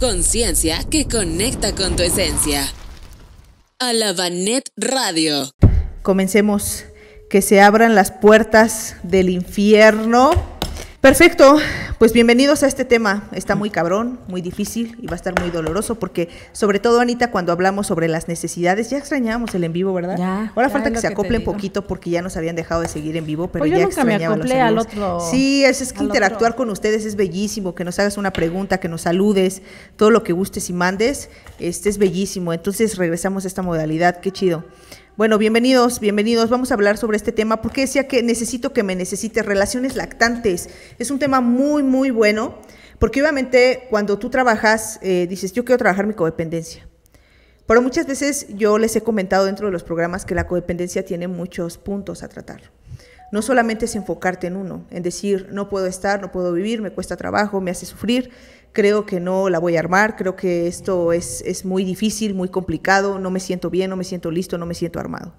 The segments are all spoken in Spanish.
Conciencia que conecta con tu esencia. Alabanet Radio. Comencemos. Que se abran las puertas del infierno. Perfecto, pues bienvenidos a este tema. Está muy cabrón, muy difícil y va a estar muy doloroso porque sobre todo Anita cuando hablamos sobre las necesidades ya extrañábamos el en vivo, ¿verdad? Ahora falta que se acople un poquito porque ya nos habían dejado de seguir en vivo, pero pues ya extrañábamos Sí, es, es que interactuar con ustedes es bellísimo, que nos hagas una pregunta, que nos saludes, todo lo que gustes y mandes, este es bellísimo. Entonces regresamos a esta modalidad, qué chido. Bueno, bienvenidos, bienvenidos. Vamos a hablar sobre este tema porque decía que necesito que me necesites, relaciones lactantes. Es un tema muy, muy bueno porque obviamente cuando tú trabajas, eh, dices, yo quiero trabajar mi codependencia. Pero muchas veces yo les he comentado dentro de los programas que la codependencia tiene muchos puntos a tratar. No solamente es enfocarte en uno, en decir, no puedo estar, no puedo vivir, me cuesta trabajo, me hace sufrir, creo que no la voy a armar, creo que esto es, es muy difícil, muy complicado, no me siento bien, no me siento listo, no me siento armado.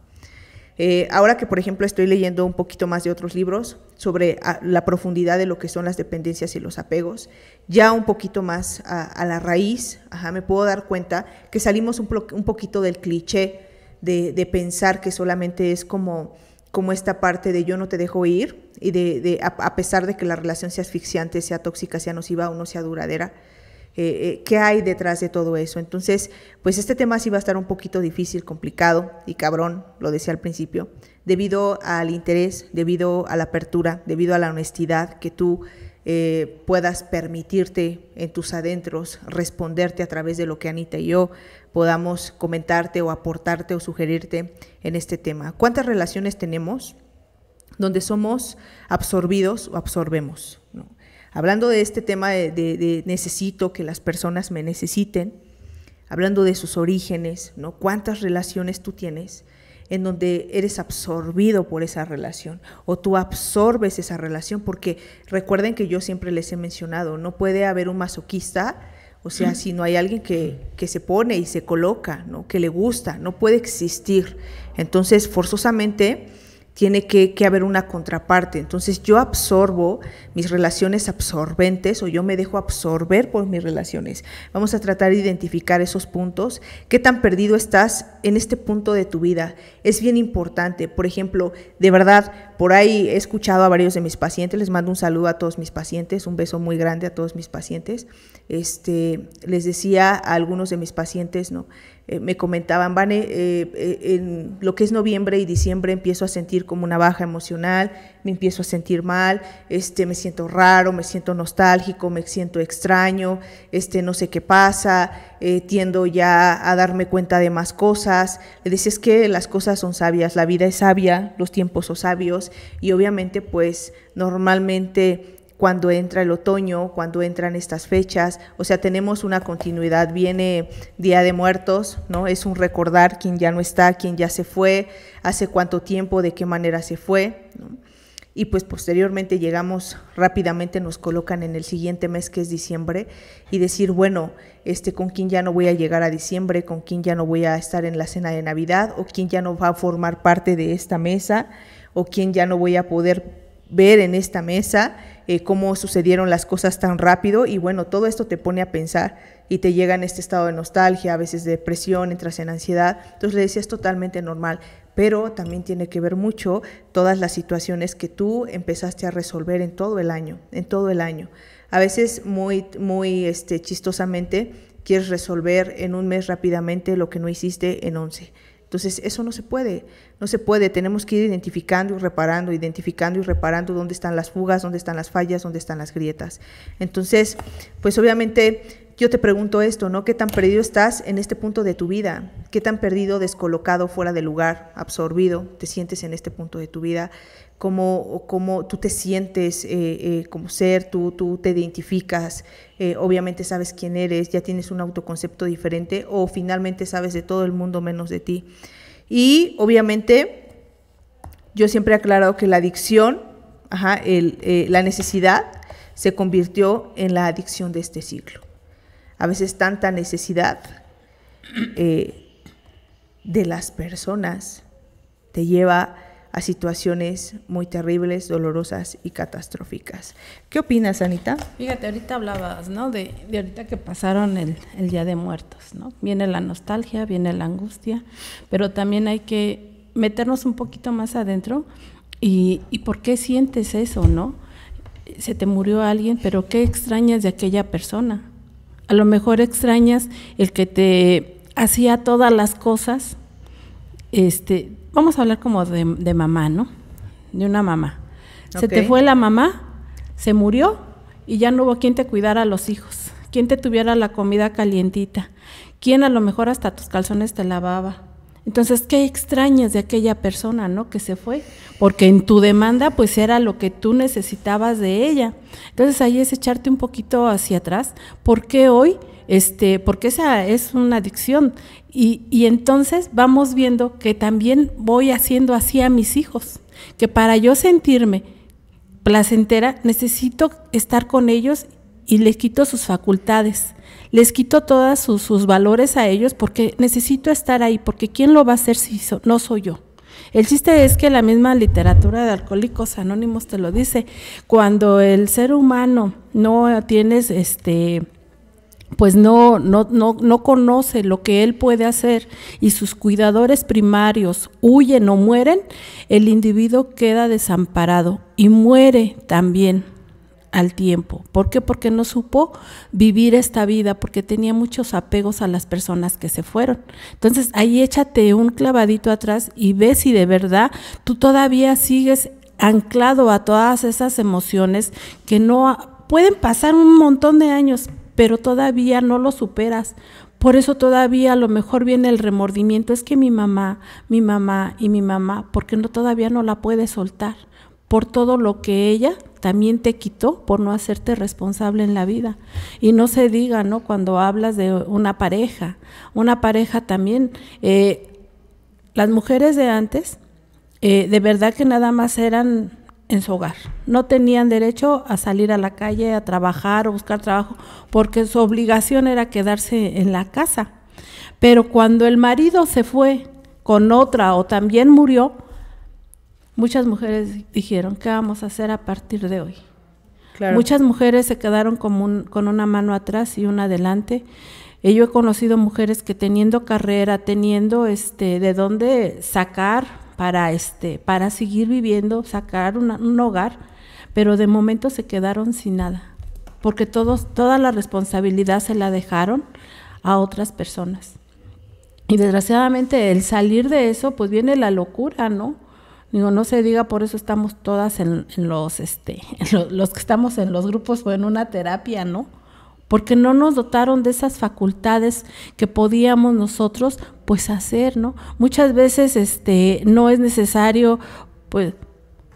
Eh, ahora que, por ejemplo, estoy leyendo un poquito más de otros libros sobre ah, la profundidad de lo que son las dependencias y los apegos, ya un poquito más a, la raíz, me puedo dar cuenta que salimos un, poquito del cliché de pensar que solamente es como como esta parte de yo no te dejo ir y de, a, pesar de que la relación sea asfixiante, sea tóxica, sea nociva o no sea duradera, eh, eh, ¿qué hay detrás de todo eso? Entonces, pues este tema sí va a estar un poquito difícil, complicado y cabrón, lo decía al principio, debido al interés, debido a la apertura, debido a la honestidad que tú eh, puedas permitirte en tus adentros responderte a través de lo que Anita y yo podamos comentarte o aportarte o sugerirte en este tema. ¿Cuántas relaciones tenemos donde somos absorbidos o absorbemos? Hablando de este tema de, de, necesito que las personas me necesiten, hablando de sus orígenes, ¿no? ¿Cuántas relaciones tú tienes en donde eres absorbido por esa relación o tú absorbes esa relación, porque recuerden que yo siempre les he mencionado, no puede haber un masoquista, o sea, si no hay alguien que, que se pone y se coloca, ¿no? que le gusta, no puede existir. Entonces, forzosamente tiene que, haber una contraparte. Entonces yo absorbo mis relaciones absorbentes o yo me dejo absorber por mis relaciones. Vamos a tratar de identificar esos puntos. ¿Qué tan perdido estás en este punto de tu vida? Es bien importante. Por ejemplo, de verdad, por ahí he escuchado a varios de mis pacientes, les mando un saludo a todos mis pacientes, un beso muy grande a todos mis pacientes. Este, les decía a algunos de mis pacientes, ¿no? Eh, me comentaban, Vane, eh, eh, en lo que es noviembre y diciembre empiezo a sentir como una baja emocional, me empiezo a sentir mal, este, me siento raro, me siento nostálgico, me siento extraño, este, no sé qué pasa, eh, tiendo ya a darme cuenta de más cosas. Le es que las cosas son sabias, la vida es sabia, los tiempos son sabios y obviamente pues normalmente cuando entra el otoño, cuando entran estas fechas, o sea, tenemos una continuidad, viene Día de Muertos, ¿no? Es un recordar quién ya no está, quién ya se fue, hace cuánto tiempo, de qué manera se fue, ¿no? y pues posteriormente llegamos rápidamente, nos colocan en el siguiente mes que es diciembre y decir, bueno, este, con quién ya no voy a llegar a diciembre, con quién ya no voy a estar en la cena de Navidad o quién ya no va a formar parte de esta mesa o quién ya no voy a poder ver en esta mesa eh, cómo sucedieron las cosas tan rápido y bueno, todo esto te pone a pensar y te llega en este estado de nostalgia, a veces depresión, entras en ansiedad, entonces le decía es totalmente normal, pero también tiene que ver mucho todas las situaciones que tú empezaste a resolver en todo el año, en todo el año. A veces muy, muy este, chistosamente quieres resolver en un mes rápidamente lo que no hiciste en once. Entonces, eso no se puede, no se puede. Tenemos que ir identificando y reparando, identificando y reparando dónde están las fugas, dónde están las fallas, dónde están las grietas. Entonces, pues obviamente yo te pregunto esto, ¿no? ¿Qué tan perdido estás en este punto de tu vida? ¿Qué tan perdido, descolocado, fuera de lugar, absorbido te sientes en este punto de tu vida? ¿Cómo, tú te sientes eh, eh, como ser? ¿Tú, tú te identificas? Eh, obviamente sabes quién eres, ya tienes un autoconcepto diferente o finalmente sabes de todo el mundo menos de ti. Y obviamente yo siempre he aclarado que la adicción, la necesidad, se convirtió en la adicción de este ciclo a veces tanta necesidad eh, de las personas te lleva a situaciones muy terribles, dolorosas y catastróficas. ¿Qué opinas, Anita? Fíjate, ahorita hablabas, ¿no? De, ahorita que pasaron el, Día de Muertos, ¿no? Viene la nostalgia, viene la angustia, pero también hay que meternos un poquito más adentro y, y por qué sientes eso, ¿no? Se te murió alguien, pero ¿qué extrañas de aquella persona? A lo mejor extrañas el que te hacía todas las cosas. Este, vamos a hablar como de, mamá, ¿no? De una mamá. Se te fue la mamá, se murió y ya no hubo quien te cuidara a los hijos, quien te tuviera la comida calientita, quien a lo mejor hasta tus calzones te lavaba entonces, ¿qué extrañas de aquella persona, no? Que se fue, porque en tu demanda pues era lo que tú necesitabas de ella. Entonces ahí es echarte un poquito hacia atrás, porque hoy? Este, porque esa es una adicción. Y, y entonces vamos viendo que también voy haciendo así a mis hijos, que para yo sentirme placentera necesito estar con ellos y les quito sus facultades les quito todos sus, valores a ellos porque necesito estar ahí, porque ¿quién lo va a hacer si no soy yo? El chiste es que la misma literatura de Alcohólicos Anónimos te lo dice, cuando el ser humano no tienes este pues no, no, no, no conoce lo que él puede hacer y sus cuidadores primarios huyen o mueren, el individuo queda desamparado y muere también al tiempo. ¿Por qué? Porque no supo vivir esta vida, porque tenía muchos apegos a las personas que se fueron. Entonces ahí échate un clavadito atrás y ve si de verdad tú todavía sigues anclado a todas esas emociones que no pueden pasar un montón de años, pero todavía no lo superas. Por eso todavía a lo mejor viene el remordimiento, es que mi mamá, mi mamá y mi mamá, porque no todavía no la puede soltar por todo lo que ella también te quitó por no hacerte responsable en la vida. Y no se diga, ¿no? Cuando hablas de una pareja, una pareja también, eh, las mujeres de antes, eh, de verdad que nada más eran en su hogar. No tenían derecho a salir a la calle, a trabajar o buscar trabajo, porque su obligación era quedarse en la casa. Pero cuando el marido se fue con otra o también murió, Muchas mujeres dijeron, ¿qué vamos a hacer a partir de hoy? Muchas mujeres se quedaron con, una mano atrás y una adelante. Eh, yo he conocido mujeres que teniendo carrera, teniendo este, de dónde sacar para, este, para seguir viviendo, sacar un hogar, pero de momento se quedaron sin nada, porque todos, toda la responsabilidad se la dejaron a otras personas. Y desgraciadamente el salir de eso, pues viene la locura, ¿no? Digo, no se diga, por eso estamos todas en, los, este, los que estamos en los grupos o en una terapia, ¿no? Porque no nos dotaron de esas facultades que podíamos nosotros, pues, hacer, ¿no? Muchas veces, este, no es necesario, pues,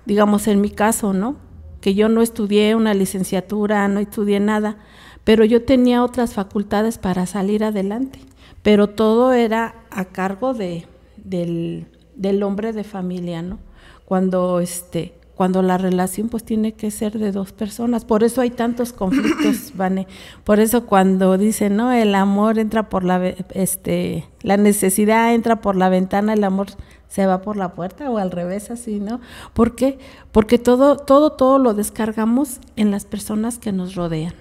digamos en mi caso, ¿no? Que yo no estudié una licenciatura, no estudié nada, pero yo tenía otras facultades para salir adelante. Pero todo era a cargo de, del del hombre de familia, ¿no? Cuando este, cuando la relación pues tiene que ser de dos personas. Por eso hay tantos conflictos, Vane. Por eso cuando dicen, no, el amor entra por la, este, la necesidad entra por la ventana, el amor se va por la puerta o al revés así, ¿no? ¿Por Porque todo, todo, todo lo descargamos en las personas que nos rodean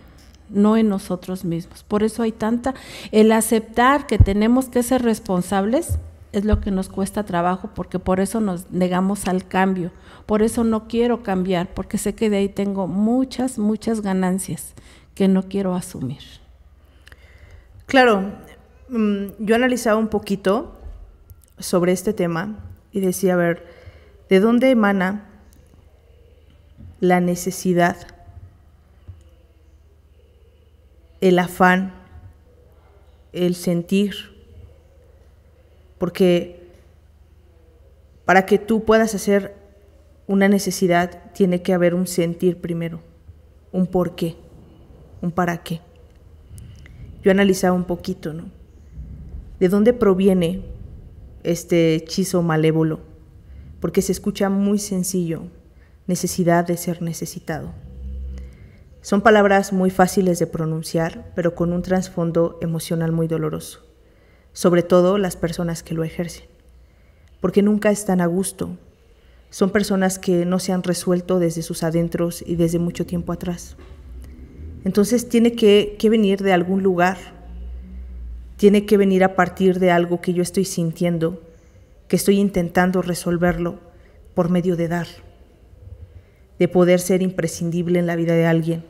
no en nosotros mismos. Por eso hay tanta, el aceptar que tenemos que ser responsables es lo que nos cuesta trabajo porque por eso nos negamos al cambio, por eso no quiero cambiar, porque sé que de ahí tengo muchas, muchas ganancias que no quiero asumir. Claro, mm, yo analizaba un poquito sobre este tema y decía, a ver, ¿de dónde emana la necesidad, el afán, el sentir? porque para que tú puedas hacer una necesidad tiene que haber un sentir primero, un por qué, un para qué. Yo analizaba un poquito, ¿no? ¿De dónde proviene este hechizo malévolo? Porque se escucha muy sencillo, necesidad de ser necesitado. Son palabras muy fáciles de pronunciar, pero con un trasfondo emocional muy doloroso sobre todo las personas que lo ejercen, porque nunca están a gusto. Son personas que no se han resuelto desde sus adentros y desde mucho tiempo atrás. Entonces tiene que, venir de algún lugar, tiene que venir a partir de algo que yo estoy sintiendo, que estoy intentando resolverlo por medio de dar, de poder ser imprescindible en la vida de alguien,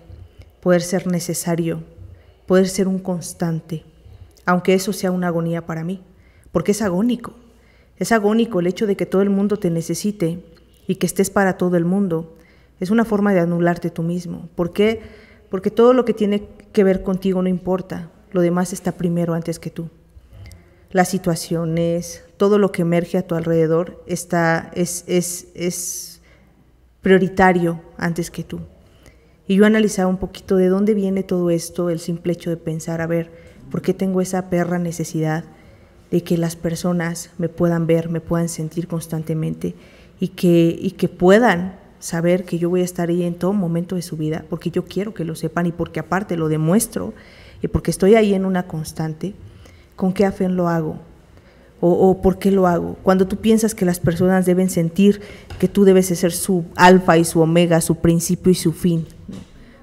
poder ser necesario, poder ser un constante aunque eso sea una agonía para mí, porque es agónico. Es agónico el hecho de que todo el mundo te necesite y que estés para todo el mundo. Es una forma de anularte tú mismo. ¿Por qué? Porque todo lo que tiene que ver contigo no importa. Lo demás está primero antes que tú. Las situaciones, todo lo que emerge a tu alrededor está, es, es, es prioritario antes que tú. Y yo analizaba un poquito de dónde viene todo esto, el simple hecho de pensar, a ver, ¿Por qué tengo esa perra necesidad de que las personas me puedan ver, me puedan sentir constantemente y que, y que puedan saber que yo voy a estar ahí en todo momento de su vida? Porque yo quiero que lo sepan y porque aparte lo demuestro y porque estoy ahí en una constante. ¿Con qué afán lo hago? O, o, por qué lo hago. Cuando tú piensas que las personas deben sentir que tú debes ser su alfa y su omega, su principio y su fin.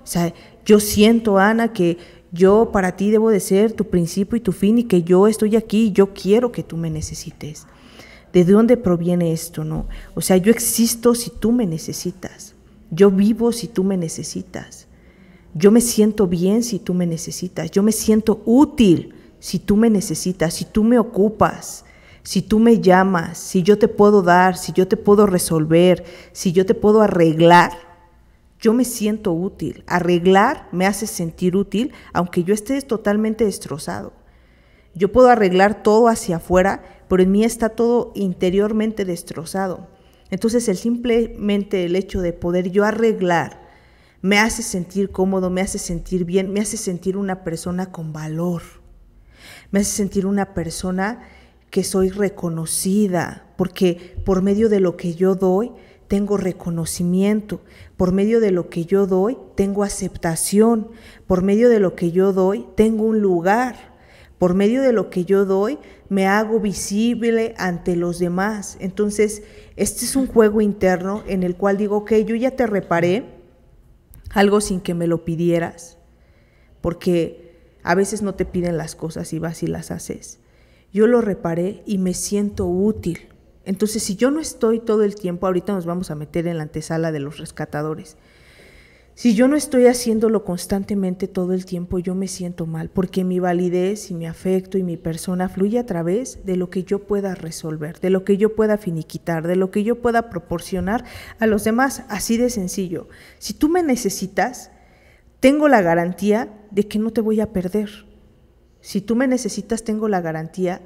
O sea, yo siento, Ana, que yo para ti debo de ser tu principio y tu fin y que yo estoy aquí y yo quiero que tú me necesites. ¿De dónde proviene esto, no? O sea, yo existo si tú me necesitas. Yo vivo si tú me necesitas. Yo me siento bien si tú me necesitas. Yo me siento útil si tú me necesitas, si tú me ocupas, si tú me llamas, si yo te puedo dar, si yo te puedo resolver, si yo te puedo arreglar yo me siento útil. Arreglar me hace sentir útil, aunque yo esté totalmente destrozado. Yo puedo arreglar todo hacia afuera, pero en mí está todo interiormente destrozado. Entonces, el simplemente el hecho de poder yo arreglar me hace sentir cómodo, me hace sentir bien, me hace sentir una persona con valor. Me hace sentir una persona que soy reconocida, porque por medio de lo que yo doy, tengo reconocimiento, por medio de lo que yo doy, tengo aceptación, por medio de lo que yo doy, tengo un lugar, por medio de lo que yo doy, me hago visible ante los demás. Entonces, este es un juego interno en el cual digo, ok, yo ya te reparé algo sin que me lo pidieras, porque a veces no te piden las cosas y vas y las haces. Yo lo reparé y me siento útil entonces, si yo no estoy todo el tiempo, ahorita nos vamos a meter en la antesala de los rescatadores. Si yo no estoy haciéndolo constantemente todo el tiempo, yo me siento mal, porque mi validez y mi afecto y mi persona fluye a través de lo que yo pueda resolver, de lo que yo pueda finiquitar, de lo que yo pueda proporcionar a los demás, así de sencillo. Si tú me necesitas, tengo la garantía de que no te voy a perder. Si tú me necesitas, tengo la garantía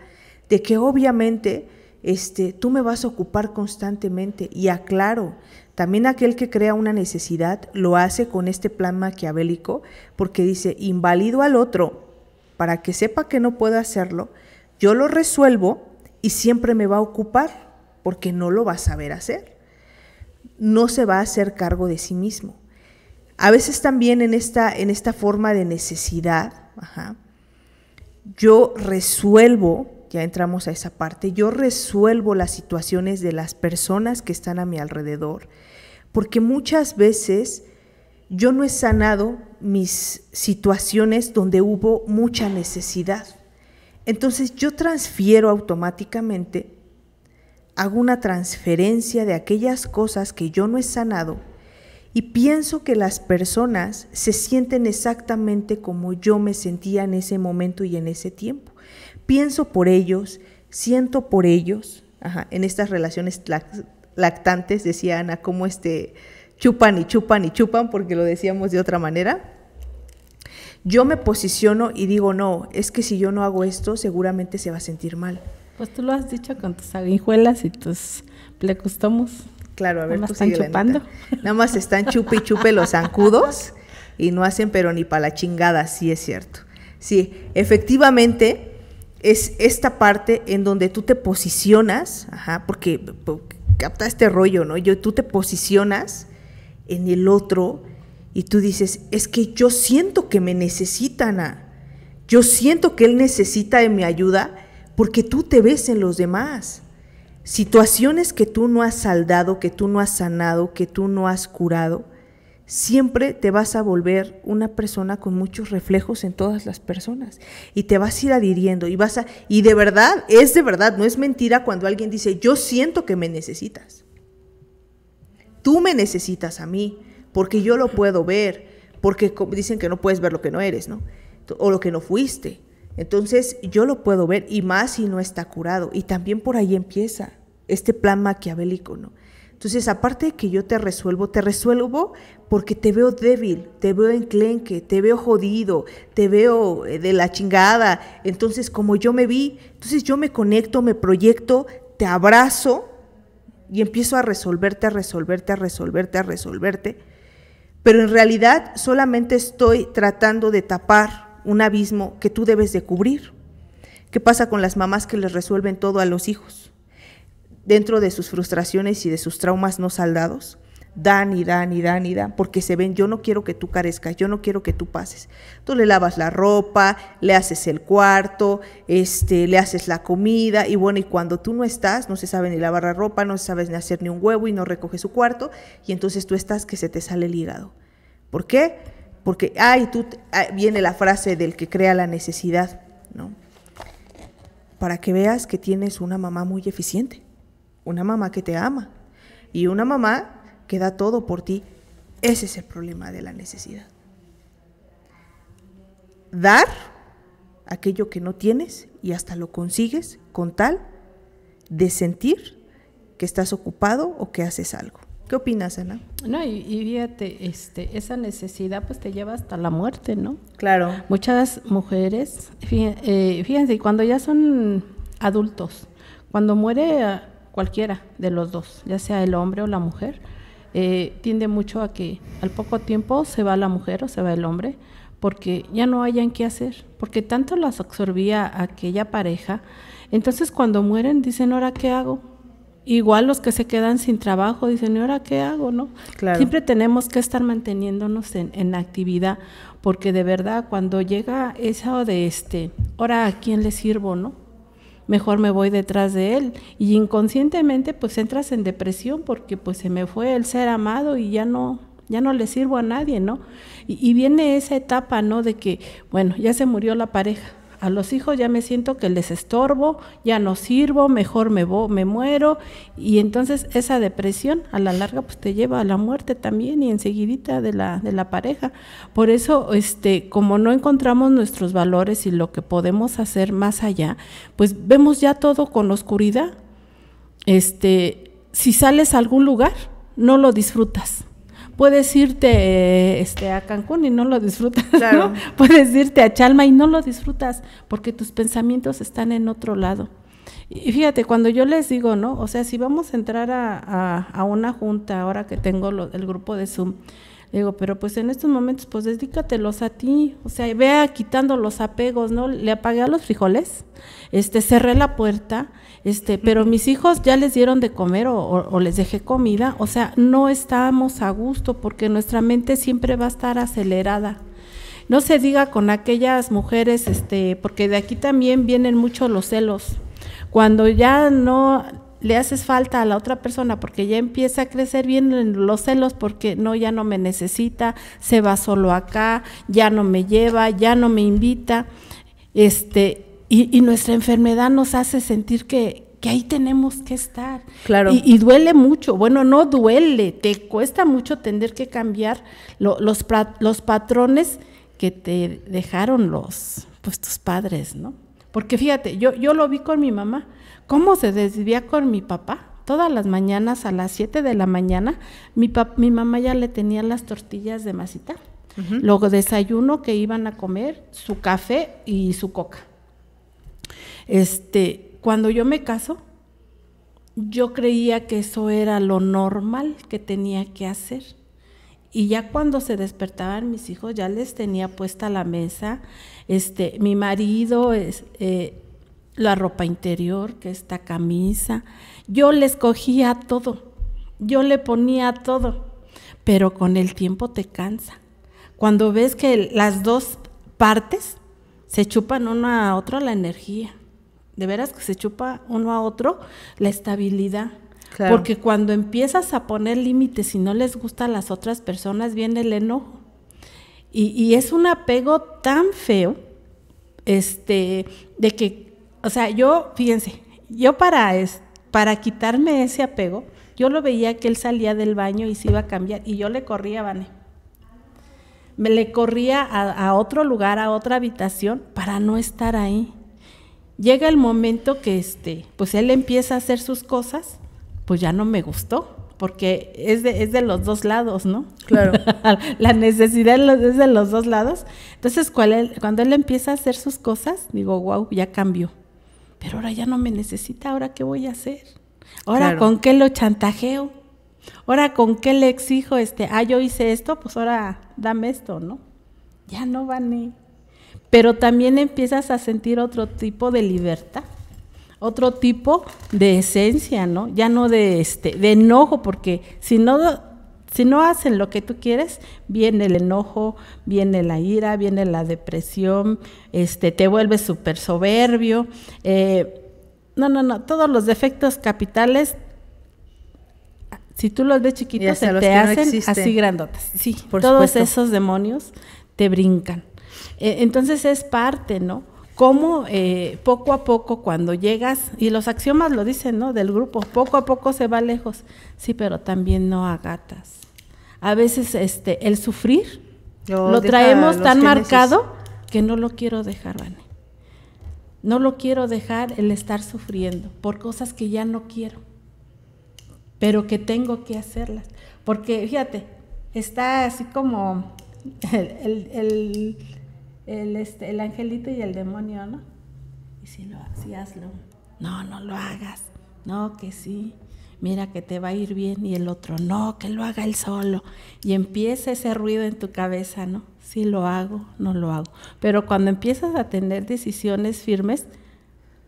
de que obviamente este, tú me vas a ocupar constantemente. Y aclaro, también aquel que crea una necesidad lo hace con este plan maquiavélico porque dice, invalido al otro para que sepa que no puedo hacerlo, yo lo resuelvo y siempre me va a ocupar porque no lo va a saber hacer. No se va a hacer cargo de sí mismo. A veces también en esta, en esta forma de necesidad, yo resuelvo ya entramos a esa parte, yo resuelvo las situaciones de las personas que están a mi alrededor, porque muchas veces yo no he sanado mis situaciones donde hubo mucha necesidad. Entonces yo transfiero automáticamente, hago una transferencia de aquellas cosas que yo no he sanado y pienso que las personas se sienten exactamente como yo me sentía en ese momento y en ese tiempo pienso por ellos, siento por ellos, Ajá, en estas relaciones lactantes, decía Ana, como este, chupan y chupan y chupan, porque lo decíamos de otra manera. Yo me posiciono y digo, no, es que si yo no hago esto, seguramente se va a sentir mal. Pues tú lo has dicho con tus aguijuelas y tus plecostomos. Claro, a ver, pues están chupando. Nada más están chupe y chupe los zancudos y no hacen pero ni para la chingada, sí es cierto. Sí, efectivamente, es esta parte en donde tú te posicionas, porque, capta este rollo, ¿no? Yo, tú te posicionas en el otro y tú dices, es que yo siento que me necesitan, yo siento que él necesita de mi ayuda porque tú te ves en los demás. Situaciones que tú no has saldado, que tú no has sanado, que tú no has curado, siempre te vas a volver una persona con muchos reflejos en todas las personas y te vas a ir adhiriendo y vas a y de verdad, es de verdad, no es mentira cuando alguien dice, "Yo siento que me necesitas." Tú me necesitas a mí porque yo lo puedo ver, porque dicen que no puedes ver lo que no eres, ¿no? O lo que no fuiste. Entonces, yo lo puedo ver y más si no está curado y también por ahí empieza este plan maquiavélico, ¿no? Entonces, aparte de que yo te resuelvo, te resuelvo porque te veo débil, te veo enclenque, te veo jodido, te veo eh, de la chingada. Entonces, como yo me vi, entonces yo me conecto, me proyecto, te abrazo y empiezo a resolverte, a resolverte, a resolverte, a resolverte. Pero en realidad solamente estoy tratando de tapar un abismo que tú debes de cubrir. ¿Qué pasa con las mamás que les resuelven todo a los hijos? dentro de sus frustraciones y de sus traumas no saldados, dan y dan y dan y dan, porque se ven, yo no quiero que tú carezcas, yo no quiero que tú pases. Tú le lavas la ropa, le haces el cuarto, este, le haces la comida, y bueno, y cuando tú no estás, no se sabe ni lavar la ropa, no se sabe ni hacer ni un huevo y no recoge su cuarto, y entonces tú estás que se te sale el hígado. ¿Por qué? Porque, ay, tú, viene la frase del que crea la necesidad, ¿no? Para que veas que tienes una mamá muy eficiente una mamá que te ama y una mamá que da todo por ti. Ese es el problema de la necesidad. Dar aquello que no tienes y hasta lo consigues con tal de sentir que estás ocupado o que haces algo. ¿Qué opinas, Ana? No, y, fíjate, este, esa necesidad pues te lleva hasta la muerte, ¿no? Claro. Muchas mujeres, fíjense, eh, fíjense cuando ya son adultos, cuando muere cualquiera de los dos, ya sea el hombre o la mujer, eh, tiende mucho a que al poco tiempo se va la mujer o se va el hombre, porque ya no hayan qué hacer, porque tanto las absorbía aquella pareja, entonces cuando mueren dicen, ahora qué hago, Igual los que se quedan sin trabajo dicen, ahora qué hago? ¿No? Claro. Siempre tenemos que estar manteniéndonos en, en, actividad, porque de verdad cuando llega esa de este, ahora a quién le sirvo, ¿no? mejor me voy detrás de él. Y inconscientemente pues entras en depresión porque pues se me fue el ser amado y ya no, ya no le sirvo a nadie, ¿no? Y, y viene esa etapa, ¿no? De que, bueno, ya se murió la pareja, a los hijos ya me siento que les estorbo, ya no sirvo, mejor me, me muero. Y entonces esa depresión a la larga pues te lleva a la muerte también y enseguidita de la, de la pareja. Por eso, este, como no encontramos nuestros valores y lo que podemos hacer más allá, pues vemos ya todo con oscuridad. Este, si sales a algún lugar, no lo disfrutas puedes irte eh, este, a Cancún y no lo disfrutas, ¿no? puedes irte a Chalma y no lo disfrutas porque tus pensamientos están en otro lado. Y fíjate, cuando yo les digo, ¿no? O sea, si vamos a entrar a, una junta ahora que tengo el grupo de Zoom, digo, pero pues en estos momentos, pues dedícatelos a ti, o sea, vea quitando los apegos, ¿no? Le apagué a los frijoles, este, cerré la puerta, este, pero mis hijos ya les dieron de comer o, les dejé comida, o sea, no estamos a gusto porque nuestra mente siempre va a estar acelerada. No se diga con aquellas mujeres, este, porque de aquí también vienen mucho los celos. Cuando ya no le haces falta a la otra persona porque ya empieza a crecer bien los celos porque no, ya no me necesita, se va solo acá, ya no me lleva, ya no me invita. Este, y, nuestra enfermedad nos hace sentir que, ahí tenemos que estar. Claro. Y, duele mucho, bueno, no duele, te cuesta mucho tener que cambiar los, los patrones que te dejaron los, pues tus padres, ¿no? Porque fíjate, yo, yo lo vi con mi mamá cómo se desvía con mi papá. Todas las mañanas a las 7 de la mañana, mi, mamá ya le tenía las tortillas de masita, luego desayuno que iban a comer, su café y su coca. Este, cuando yo me caso, yo creía que eso era lo normal que tenía que hacer. Y ya cuando se despertaban mis hijos, ya les tenía puesta la mesa. Este, mi marido es, eh, la ropa interior, que esta camisa. Yo le escogía todo, yo le ponía todo, pero con el tiempo te cansa. Cuando ves que las dos partes se chupan una a otra la energía, de veras que se chupa uno a otro la estabilidad. Porque cuando empiezas a poner límites y no les gusta a las otras personas, viene el enojo. Y, y es un apego tan feo, este, de que o sea, yo, fíjense, yo para, es, para quitarme ese apego, yo lo veía que él salía del baño y se iba a cambiar y yo le corría Vane. Me le corría a, otro lugar, a otra habitación, para no estar ahí. Llega el momento que este, pues él empieza a hacer sus cosas, pues ya no me gustó porque es de, es de, los dos lados, ¿no? Claro. la necesidad es de los dos lados. Entonces, cuál, cuando él empieza a hacer sus cosas, digo, wow, ya cambió pero ahora ya no me necesita, ahora qué voy a hacer. Ahora con qué lo chantajeo. Ahora con qué le exijo este, ah, yo hice esto, pues ahora dame esto, ¿no? Ya no va Ni. Pero también empiezas a sentir otro tipo de libertad, otro tipo de esencia, ¿no? Ya no de este de enojo porque si no si no hacen lo que tú quieres, viene el enojo, viene la ira, viene la depresión, este, te vuelves súper soberbio. Eh, no, no, no, todos los defectos capitales si tú los ves chiquitos, se te hacen así grandotas. Sí, Por todos esos demonios te brincan. Eh, entonces es parte, ¿no? Cómo eh, poco a poco cuando llegas, y los axiomas lo dicen, ¿no? Del grupo, poco a poco se va lejos. Sí, pero también no agatas a veces este, el sufrir oh, lo traemos tan marcado que no lo quiero dejar, Vane. No lo quiero dejar el estar sufriendo por cosas que ya no quiero, pero que tengo que hacerlas. Porque fíjate, está así como el, este, angelito y el demonio, ¿no? Y si lo si hazlo. No, no lo hagas. No, que sí mira que te va a ir bien, y el otro, no, que lo haga él solo. Y empieza ese ruido en tu cabeza, ¿no? Si lo hago, no lo hago. Pero cuando empiezas a tener decisiones firmes,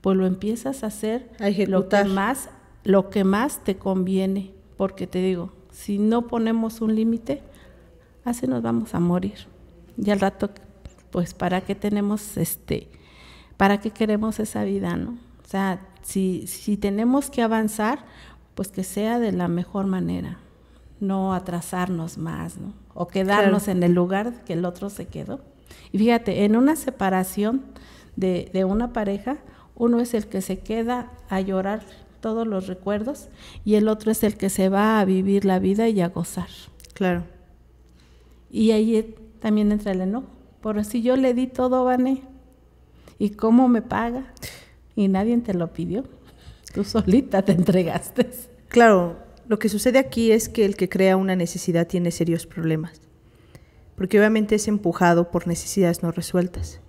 pues lo empiezas a hacer lo que más lo que más te conviene, porque te digo, si no ponemos un límite, así nos vamos a morir. Y al rato pues para qué tenemos este para qué queremos esa vida, ¿no? O sea, si, si tenemos que avanzar, pues que sea de la mejor manera, no atrasarnos más, ¿no? O quedarnos en el lugar que el otro se quedó. Y fíjate, en una separación de, de una pareja, uno es el que se queda a llorar todos los recuerdos y el otro es el que se va a vivir la vida y a gozar. Claro. Y ahí e, también entra el enojo. Por si yo le di todo, Vané, ¿y cómo me paga? Y nadie te lo pidió. Tú solita te entregaste. Claro, lo que sucede aquí es que el que crea una necesidad tiene serios problemas, porque obviamente es empujado por necesidades no resueltas.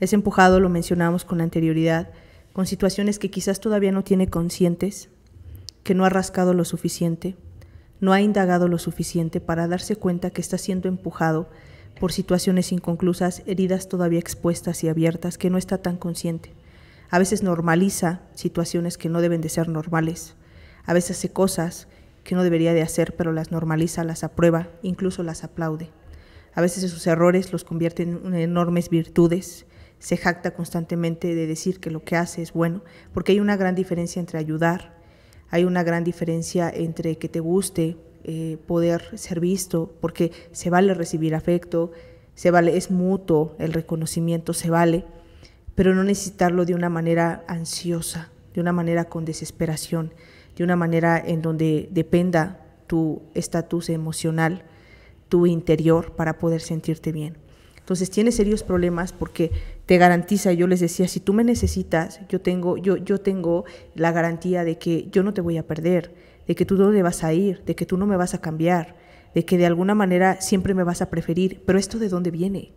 Es empujado, lo mencionamos con anterioridad, con situaciones que quizás todavía no tiene conscientes, que no ha rascado lo suficiente, no ha indagado lo suficiente para darse cuenta que está siendo empujado por situaciones inconclusas, heridas todavía expuestas y abiertas, que no está tan consciente a veces normaliza situaciones que no deben de ser normales, a veces hace cosas que no debería de hacer, pero las normaliza, las aprueba, incluso las aplaude. A veces sus errores los convierte en enormes virtudes, se jacta constantemente de decir que lo que hace es bueno, porque hay una gran diferencia entre ayudar, hay una gran diferencia entre que te guste eh, poder ser visto, porque se vale recibir afecto, se vale, es mutuo el reconocimiento, se vale pero no necesitarlo de una manera ansiosa, de una manera con desesperación, de una manera en donde dependa tu estatus emocional, tu interior para poder sentirte bien. Entonces tiene serios problemas porque te garantiza, yo les decía, si tú me necesitas, yo tengo, yo, yo tengo la garantía de que yo no te voy a perder, de que tú dónde vas a ir, de que tú no me vas a cambiar, de que de alguna manera siempre me vas a preferir. Pero esto de dónde viene?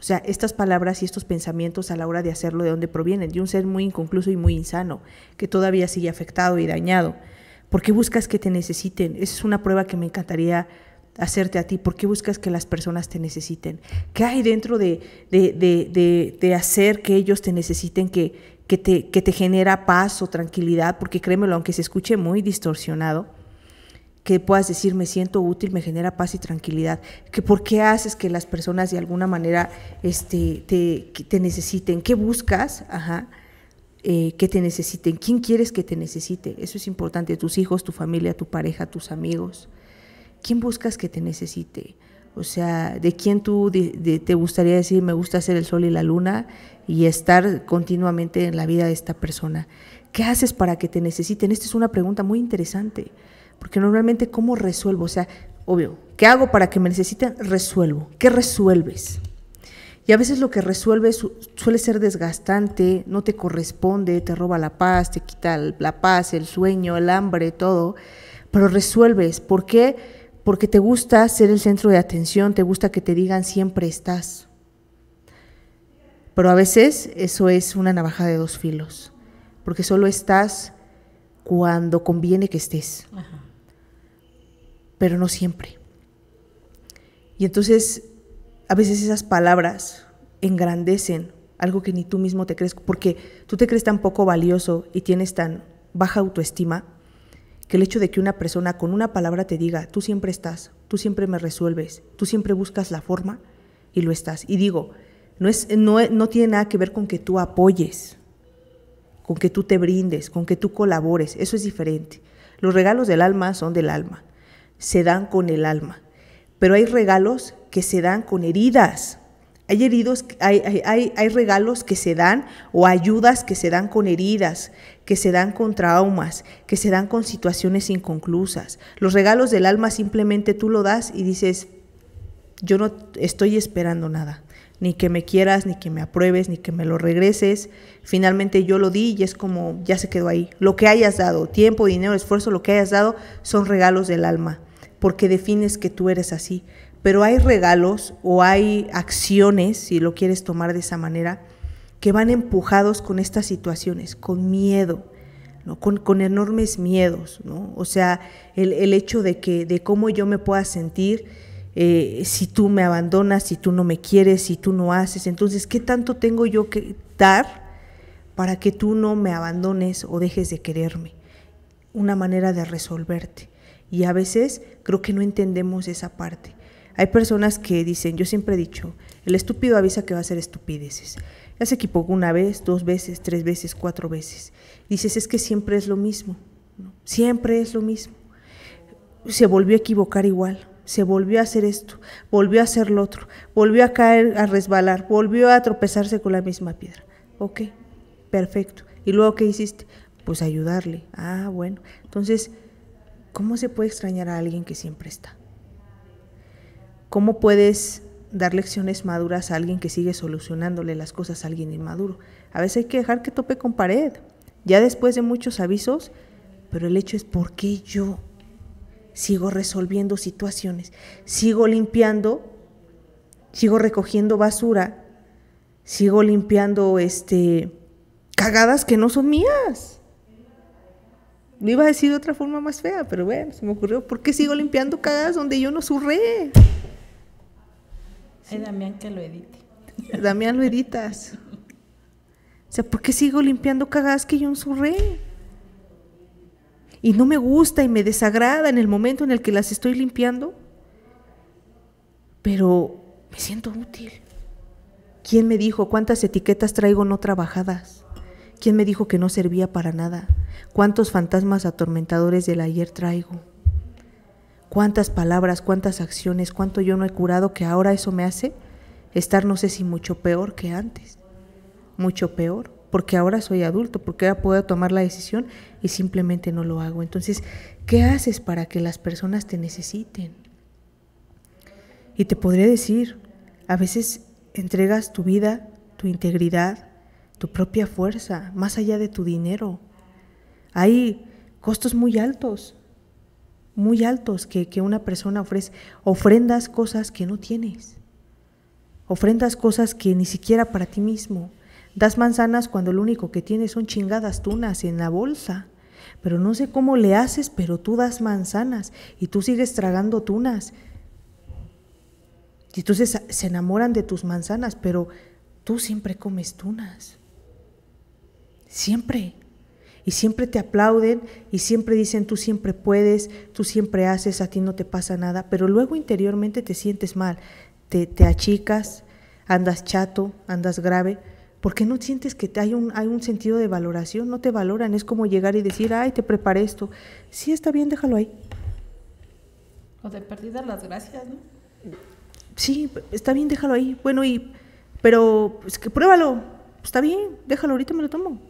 O sea, estas palabras y estos pensamientos a la hora de hacerlo, ¿de dónde provienen? De un ser muy inconcluso y muy insano, que todavía sigue afectado y dañado. ¿Por qué buscas que te necesiten? Esa es una prueba que me encantaría hacerte a ti? ¿Por qué buscas que las personas te necesiten? ¿Qué hay dentro de, de, de, de hacer que ellos te necesiten, que, que, te, que te genera paz o tranquilidad? Porque créemelo, aunque se escuche muy distorsionado, que puedas decir me siento útil, me genera paz y tranquilidad, que por qué haces que las personas de alguna manera este, te, necesiten, qué buscas, ajá, eh, que te necesiten, quién quieres que te necesite, eso es importante, tus hijos, tu familia, tu pareja, tus amigos, quién buscas que te necesite, o sea, de quién tú te gustaría decir me gusta ser el sol y la luna y estar continuamente en la vida de esta persona, qué haces para que te necesiten, esta es una pregunta muy interesante porque normalmente, ¿cómo resuelvo? O sea, obvio, ¿qué hago para que me necesiten? Resuelvo. ¿Qué resuelves? Y a veces lo que resuelves suele ser desgastante, no te corresponde, te roba la paz, te quita la paz, el sueño, el hambre, todo. Pero resuelves. ¿Por qué? Porque te gusta ser el centro de atención, te gusta que te digan siempre estás. Pero a veces eso es una navaja de dos filos, porque solo estás cuando conviene que estés. Ajá pero no siempre. Y entonces a veces esas palabras engrandecen algo que ni tú mismo te crees, porque tú te crees tan poco valioso y tienes tan baja autoestima, que el hecho de que una persona con una palabra te diga, tú siempre estás, tú siempre me resuelves, tú siempre buscas la forma y lo estás. Y digo, no, es, no, no tiene nada que ver con que tú apoyes, con que tú te brindes, con que tú colabores, eso es diferente. Los regalos del alma son del alma se dan con el alma, pero hay regalos que se dan con heridas. Hay, heridos, hay, hay, hay regalos que se dan o ayudas que se dan con heridas, que se dan con traumas, que se dan con situaciones inconclusas. Los regalos del alma simplemente tú lo das y dices, yo no estoy esperando nada, ni que me quieras, ni que me apruebes, ni que me lo regreses. Finalmente yo lo di y es como ya se quedó ahí. Lo que hayas dado, tiempo, dinero, esfuerzo, lo que hayas dado son regalos del alma porque defines que tú eres así. Pero hay regalos o hay acciones, si lo quieres tomar de esa manera, que van empujados con estas situaciones, con miedo, ¿no? con, con, enormes miedos. O sea, el, hecho de, que, de cómo yo me pueda sentir eh, si tú me abandonas, si tú no me quieres, si tú no haces. Entonces, ¿qué tanto tengo yo que dar para que tú no me abandones o dejes de quererme? Una manera de resolverte. Y a veces creo que no entendemos esa parte. Hay personas que dicen, yo siempre he dicho, el estúpido avisa que va a hacer estupideces. Ya se equivocó una vez, dos veces, tres veces, cuatro veces. Dices, es que siempre es lo mismo. Siempre es lo mismo. Se volvió a equivocar igual. Se volvió a hacer esto, volvió a hacer lo otro, volvió a caer, a resbalar, volvió a tropezarse con la misma piedra. Ok, perfecto. ¿Y luego qué hiciste? Pues ayudarle. Ah, bueno. Entonces, ¿Cómo se puede extrañar a alguien que siempre está? ¿Cómo puedes dar lecciones maduras a alguien que sigue solucionándole las cosas a alguien inmaduro? A veces hay que dejar que tope con pared, ya después de muchos avisos, pero el hecho es por qué yo sigo resolviendo situaciones, sigo limpiando, sigo recogiendo basura, sigo limpiando este cagadas que no son mías. No iba a decir de otra forma más fea, pero bueno, se me ocurrió. ¿Por qué sigo limpiando cagadas donde yo no surré? Damián que lo edite. Damián, lo editas. O sea, ¿por qué sigo limpiando cagadas que yo no surré? Y no me gusta y me desagrada en el momento en el que las estoy limpiando, pero me siento útil. ¿Quién me dijo cuántas etiquetas traigo no trabajadas? ¿Quién me dijo que no servía para nada? cuántos fantasmas atormentadores del ayer traigo, cuántas palabras, cuántas acciones, cuánto yo no he curado que ahora eso me hace estar no sé si mucho peor que antes, mucho peor, porque ahora soy adulto, porque ahora puedo tomar la decisión y simplemente no lo hago. Entonces, ¿qué haces para que las personas te necesiten? Y te podría decir, a veces entregas tu vida, tu integridad, tu propia fuerza, más allá de tu dinero, hay costos muy altos, muy altos que, una persona ofrece. Ofrendas cosas que no tienes. Ofrendas cosas que ni siquiera para ti mismo. Das manzanas cuando lo único que tienes son chingadas tunas en la bolsa. Pero no sé cómo le haces, pero tú das manzanas y tú sigues tragando tunas. Y entonces se enamoran de tus manzanas, pero tú siempre comes tunas. Siempre y siempre te aplauden y siempre dicen tú siempre puedes, tú siempre haces, a ti no te pasa nada, pero luego interiormente te sientes mal, te, te achicas, andas chato, andas grave, porque no sientes que hay un, hay un sentido de valoración, no te valoran, es como llegar y decir, ay, te preparé esto, sí está bien, déjalo ahí. O de perdidas las gracias, ¿no? Sí, está bien, déjalo ahí, bueno, y, pero es pues, que pruébalo, está bien, déjalo, ahorita me lo tomo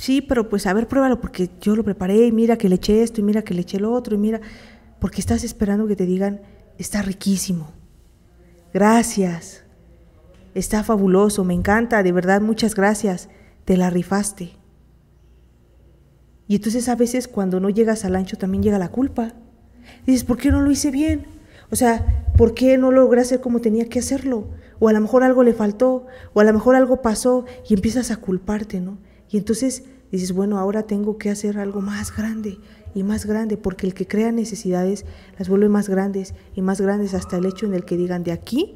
sí, pero pues a ver, pruébalo porque yo lo preparé y mira que le eché esto y mira que le eché lo otro y mira, porque estás esperando que te digan, está riquísimo, gracias, está fabuloso, me encanta, de verdad, muchas gracias, te la rifaste. Y entonces a veces cuando no llegas al ancho también llega la culpa. Dices, ¿por qué no lo hice bien? O sea, ¿por qué no logré hacer como tenía que hacerlo? O a lo mejor algo le faltó, o a lo mejor algo pasó y empiezas a culparte, ¿no? Y entonces dices, bueno, ahora tengo que hacer algo más grande y más grande, porque el que crea necesidades las vuelve más grandes y más grandes hasta el hecho en el que digan de aquí,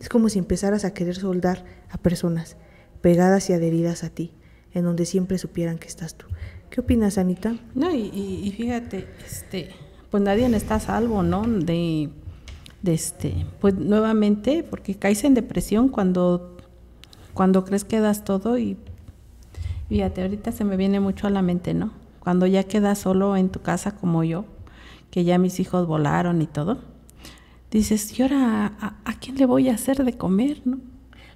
es como si empezaras a querer soldar a personas pegadas y adheridas a ti, en donde siempre supieran que estás tú. ¿Qué opinas, Anita? No, y, fíjate, este, pues nadie está a salvo, ¿no? De, de este, pues nuevamente, porque caes en depresión cuando, cuando crees que das todo y Fíjate, ahorita se me viene mucho a la mente, ¿no? Cuando ya quedas solo en tu casa como yo, que ya mis hijos volaron y todo, dices, ¿y ahora a, quién le voy a hacer de comer, no?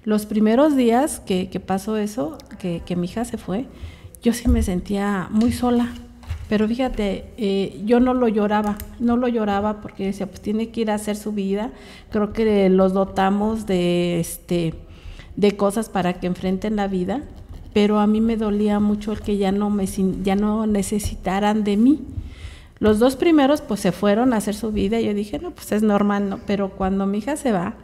Los primeros días que, pasó eso, que, mi hija se fue, yo sí me sentía muy sola. Pero fíjate, eh, yo no lo lloraba, no lo lloraba porque decía, pues tiene que ir a hacer su vida. Creo que los dotamos de, este, de cosas para que enfrenten la vida pero a mí me dolía mucho el que ya no, me, ya no necesitaran de mí. Los dos primeros pues se fueron a hacer su vida y yo dije, no, pues es normal, ¿no? Pero cuando mi hija se va,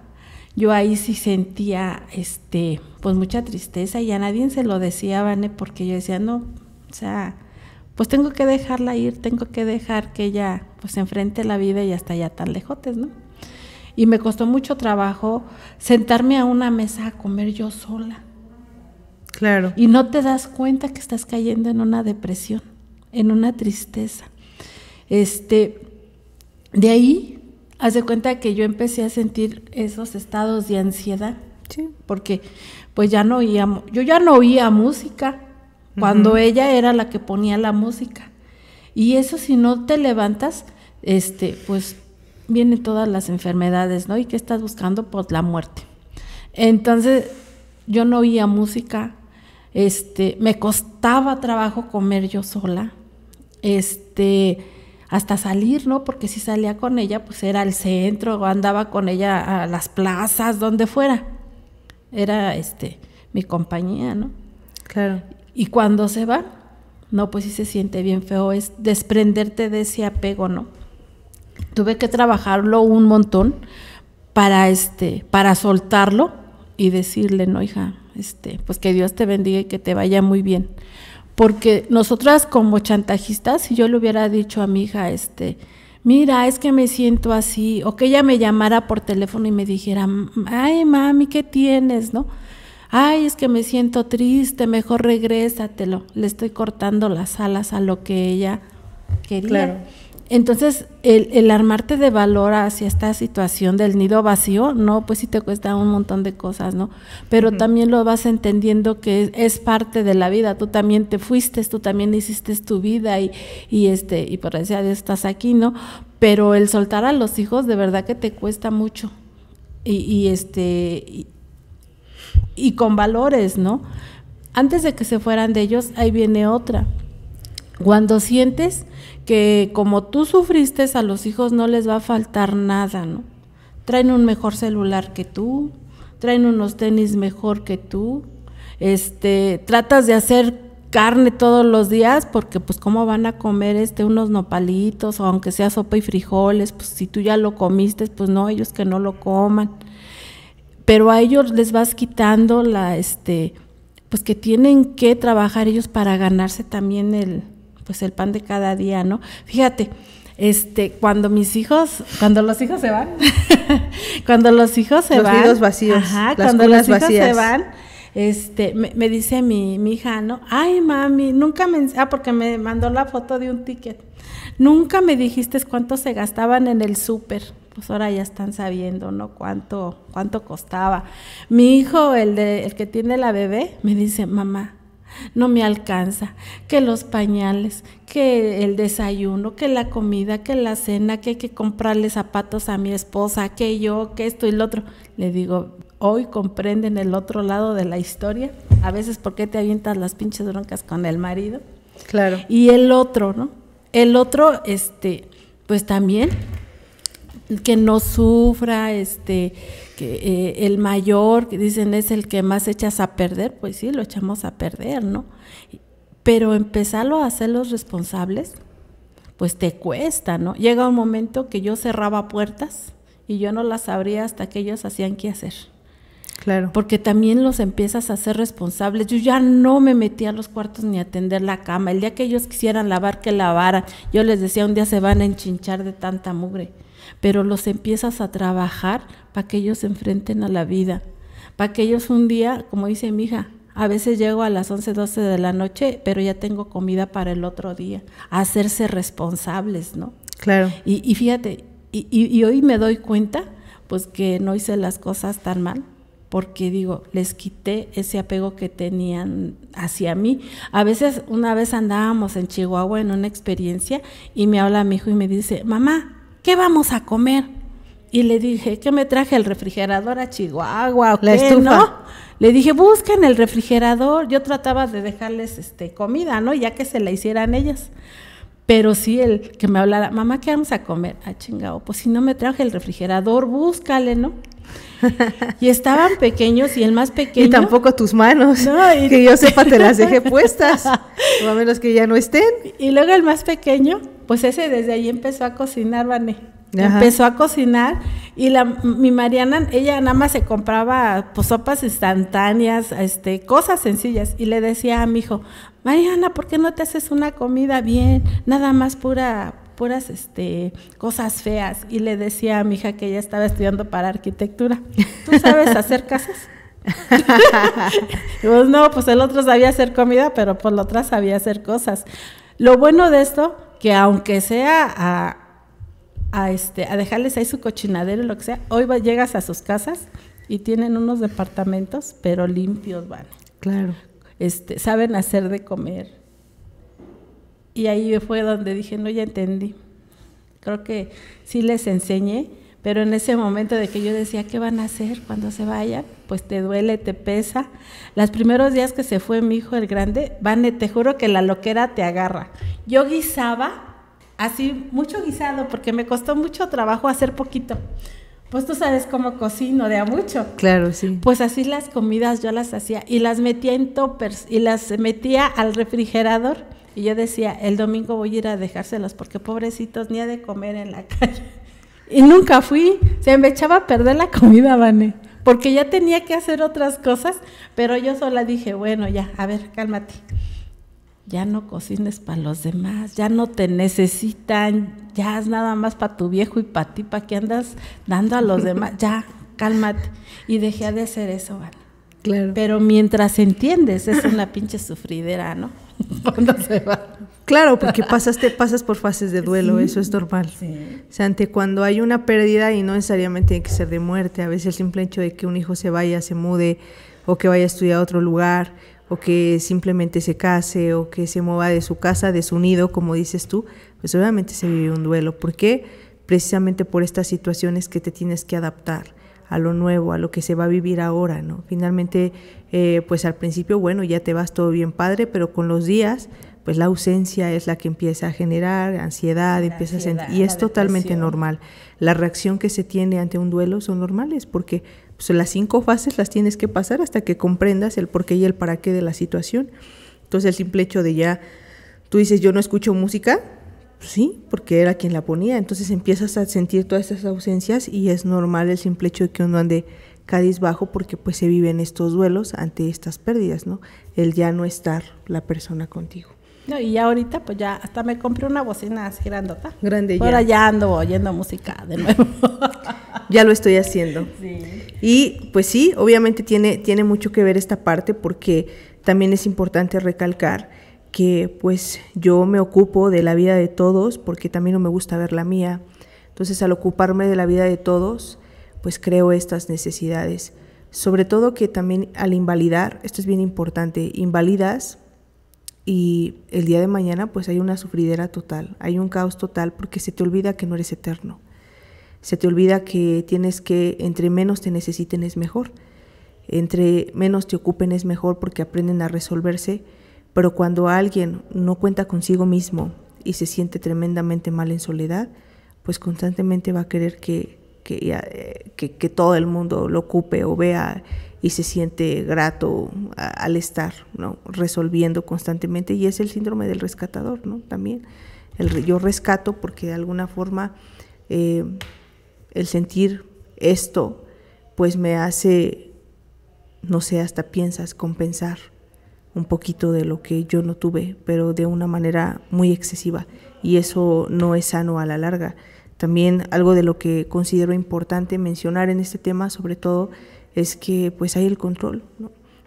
yo ahí sí sentía este, pues mucha tristeza y a nadie se lo decía, Vane, porque yo decía, no, o sea, pues tengo que dejarla ir, tengo que dejar que ella pues enfrente la vida y hasta allá tan lejotes, ¿no? Y me costó mucho trabajo sentarme a una mesa a comer yo sola. Claro. Y no te das cuenta que estás cayendo en una depresión, en una tristeza. Este, de ahí, hace cuenta que yo empecé a sentir esos estados de ansiedad. Sí. Porque pues ya no yo ya no oía música cuando ella era la que ponía la música. Y eso si no te levantas, este, pues vienen todas las enfermedades, ¿no? ¿Y qué estás buscando? Pues la muerte. Entonces, yo no oía música, este, me costaba trabajo comer yo sola. Este, hasta salir, ¿no? Porque si salía con ella, pues era al centro, o andaba con ella a las plazas, donde fuera. Era este mi compañía, ¿no? Claro. Y cuando se va, no, pues sí se siente bien feo, es desprenderte de ese apego, ¿no? Tuve que trabajarlo un montón para este, para soltarlo y decirle, no, hija, este, pues que Dios te bendiga y que te vaya muy bien. Porque nosotras como chantajistas, si yo le hubiera dicho a mi hija, este, mira, es que me siento así, o que ella me llamara por teléfono y me dijera, ay, mami, ¿qué tienes? ¿No? Ay, es que me siento triste, mejor regrésatelo. Le estoy cortando las alas a lo que ella quería. Claro. Entonces, el, armarte de valor hacia esta situación del nido vacío, no, pues sí te cuesta un montón de cosas, ¿no? Pero también lo vas entendiendo que es, parte de la vida, tú también te fuiste, tú también hiciste tu vida y, este, y por decir estás aquí, ¿no? Pero el soltar a los hijos de verdad que te cuesta mucho. Y, este, y con valores, ¿no? Antes de que se fueran de ellos, ahí viene otra cuando sientes que como tú sufriste, a los hijos no les va a faltar nada, ¿no? Traen un mejor celular que tú, traen unos tenis mejor que tú, este, tratas de hacer carne todos los días porque pues cómo van a comer este unos nopalitos o aunque sea sopa y frijoles, pues si tú ya lo comiste, pues no, ellos que no lo coman. Pero a ellos les vas quitando la este pues que tienen que trabajar ellos para ganarse también el, pues el pan de cada día, ¿no? Fíjate, este, cuando mis hijos, cuando los hijos se van, cuando los hijos se van, los vacíos, cuando los hijos se van, este, me, dice mi, mi, hija, ¿no? Ay, mami, nunca me, ah, porque me mandó la foto de un ticket, nunca me dijiste cuánto se gastaban en el súper. Pues ahora ya están sabiendo, ¿no? Cuánto, cuánto costaba. Mi hijo, el de, el que tiene la bebé, me dice, mamá, no me alcanza, que los pañales, que el desayuno, que la comida, que la cena, que hay que comprarle zapatos a mi esposa, que yo, que esto y lo otro. Le digo, hoy comprenden el otro lado de la historia, a veces por qué te avientas las pinches broncas con el marido. Claro. Y el otro, ¿no? El otro, este, pues también que no sufra, este, que eh, el mayor, que dicen es el que más echas a perder, pues sí, lo echamos a perder, ¿no? Pero empezarlo a hacer los responsables, pues te cuesta, ¿no? Llega un momento que yo cerraba puertas y yo no las abría hasta que ellos hacían qué hacer. Claro. Porque también los empiezas a hacer responsables. Yo ya no me metía a los cuartos ni a atender la cama. El día que ellos quisieran lavar, que lavaran. Yo les decía, un día se van a enchinchar de tanta mugre pero los empiezas a trabajar para que ellos se enfrenten a la vida, para que ellos un día, como dice mi hija, a veces llego a las 11, 12 de la noche, pero ya tengo comida para el otro día, hacerse responsables, ¿no? Claro. Y, fíjate, y, y hoy me doy cuenta, pues que no hice las cosas tan mal, porque digo, les quité ese apego que tenían hacia mí. A veces, una vez andábamos en Chihuahua en una experiencia y me habla mi hijo y me dice, mamá, ¿qué vamos a comer? Y le dije, ¿qué me traje el refrigerador a Chihuahua? qué, ¿no? Le dije, busquen el refrigerador. Yo trataba de dejarles este, comida, ¿no? Ya que se la hicieran ellas. Pero sí, el que me hablara, mamá, ¿qué vamos a comer? Ah, chingado, pues si no me traje el refrigerador, búscale, ¿no? Y estaban pequeños y el más pequeño. Y tampoco tus manos. Que yo sepa, te las dejé puestas. a menos que ya no estén. Y luego el más pequeño, pues ese desde ahí empezó a cocinar, Vané. Empezó a cocinar y la, mi Mariana, ella nada más se compraba pues, sopas instantáneas, este, cosas sencillas. Y le decía a mi hijo, Mariana, ¿por qué no te haces una comida bien? Nada más pura puras este, cosas feas y le decía a mi hija que ella estaba estudiando para arquitectura. ¿Tú sabes hacer casas? Pues no, pues el otro sabía hacer comida, pero por lo otra sabía hacer cosas. Lo bueno de esto, que aunque sea a, a, este, a dejarles ahí su cochinadero y lo que sea, hoy llegas a sus casas y tienen unos departamentos, pero limpios van. Claro. Este, saben hacer de comer, y ahí fue donde dije, no, ya entendí. Creo que sí les enseñé, pero en ese momento de que yo decía, ¿qué van a hacer cuando se vayan? Pues te duele, te pesa. Los primeros días que se fue mi hijo el grande, Vane, te juro que la loquera te agarra. Yo guisaba así mucho guisado porque me costó mucho trabajo hacer poquito. Pues tú sabes cómo cocino de a mucho. Claro, sí. Pues así las comidas yo las hacía y las metía en toppers y las metía al refrigerador y yo decía, el domingo voy a ir a dejárselos porque pobrecitos, ni ha de comer en la calle. Y nunca fui, se me echaba a perder la comida, Vane, porque ya tenía que hacer otras cosas, pero yo sola dije, bueno, ya, a ver, cálmate. Ya no cocines para los demás, ya no te necesitan, ya es nada más para tu viejo y para ti, para que andas dando a los demás, ya, cálmate. Y dejé de hacer eso, Vane. Claro. Pero mientras entiendes, es una pinche sufridera, ¿no? Claro, porque pasaste, pasas por fases de duelo, eso es normal. O sea, ante cuando hay una pérdida y no necesariamente tiene que ser de muerte, a veces el simple hecho de que un hijo se vaya, se mude, o que vaya a estudiar a otro lugar, o que simplemente se case, o que se mueva de su casa, de su nido, como dices tú, pues obviamente se vive un duelo. ¿Por qué? Precisamente por estas situaciones que te tienes que adaptar a lo nuevo, a lo que se va a vivir ahora, ¿no? Finalmente eh, pues al principio, bueno, ya te vas todo bien padre, pero con los días, pues la ausencia es la que empieza a generar ansiedad, empieza a sentir, y es totalmente normal. La reacción que se tiene ante un duelo son normales, porque pues, las cinco fases las tienes que pasar hasta que comprendas el por qué y el para qué de la situación. Entonces el simple hecho de ya, tú dices, yo no escucho música, pues sí, porque era quien la ponía. Entonces empiezas a sentir todas esas ausencias y es normal el simple hecho de que uno ande Cádiz bajo porque pues se viven estos duelos ante estas pérdidas, ¿no? El ya no estar la persona contigo. y ya ahorita pues ya hasta me compré una bocina así grandota. Grande Ahora ya. ando oyendo música de nuevo. ya lo estoy haciendo. Sí. Y pues sí, obviamente tiene, tiene mucho que ver esta parte porque también es importante recalcar que pues yo me ocupo de la vida de todos porque también no me gusta ver la mía. Entonces al ocuparme de la vida de todos, pues creo estas necesidades. Sobre todo que también al invalidar, esto es bien importante, invalidas y el día de mañana pues hay una sufridera total, hay un caos total porque se te olvida que no eres eterno. Se te olvida que tienes que, entre menos te necesiten es mejor, entre menos te ocupen es mejor porque aprenden a resolverse, pero cuando alguien no cuenta consigo mismo y se siente tremendamente mal en soledad, pues constantemente va a querer que eh, que, todo el mundo lo ocupe o vea y se siente grato al estar resolviendo constantemente. Y es el síndrome del rescatador, ¿no? También. yo rescato porque de alguna forma eh, el sentir esto pues me hace, no sé, hasta piensas compensar un poquito de lo que yo no tuve, pero de una manera muy excesiva. Y eso no es sano a la larga. También algo de lo que considero importante mencionar en este tema, sobre todo, es que pues hay el control.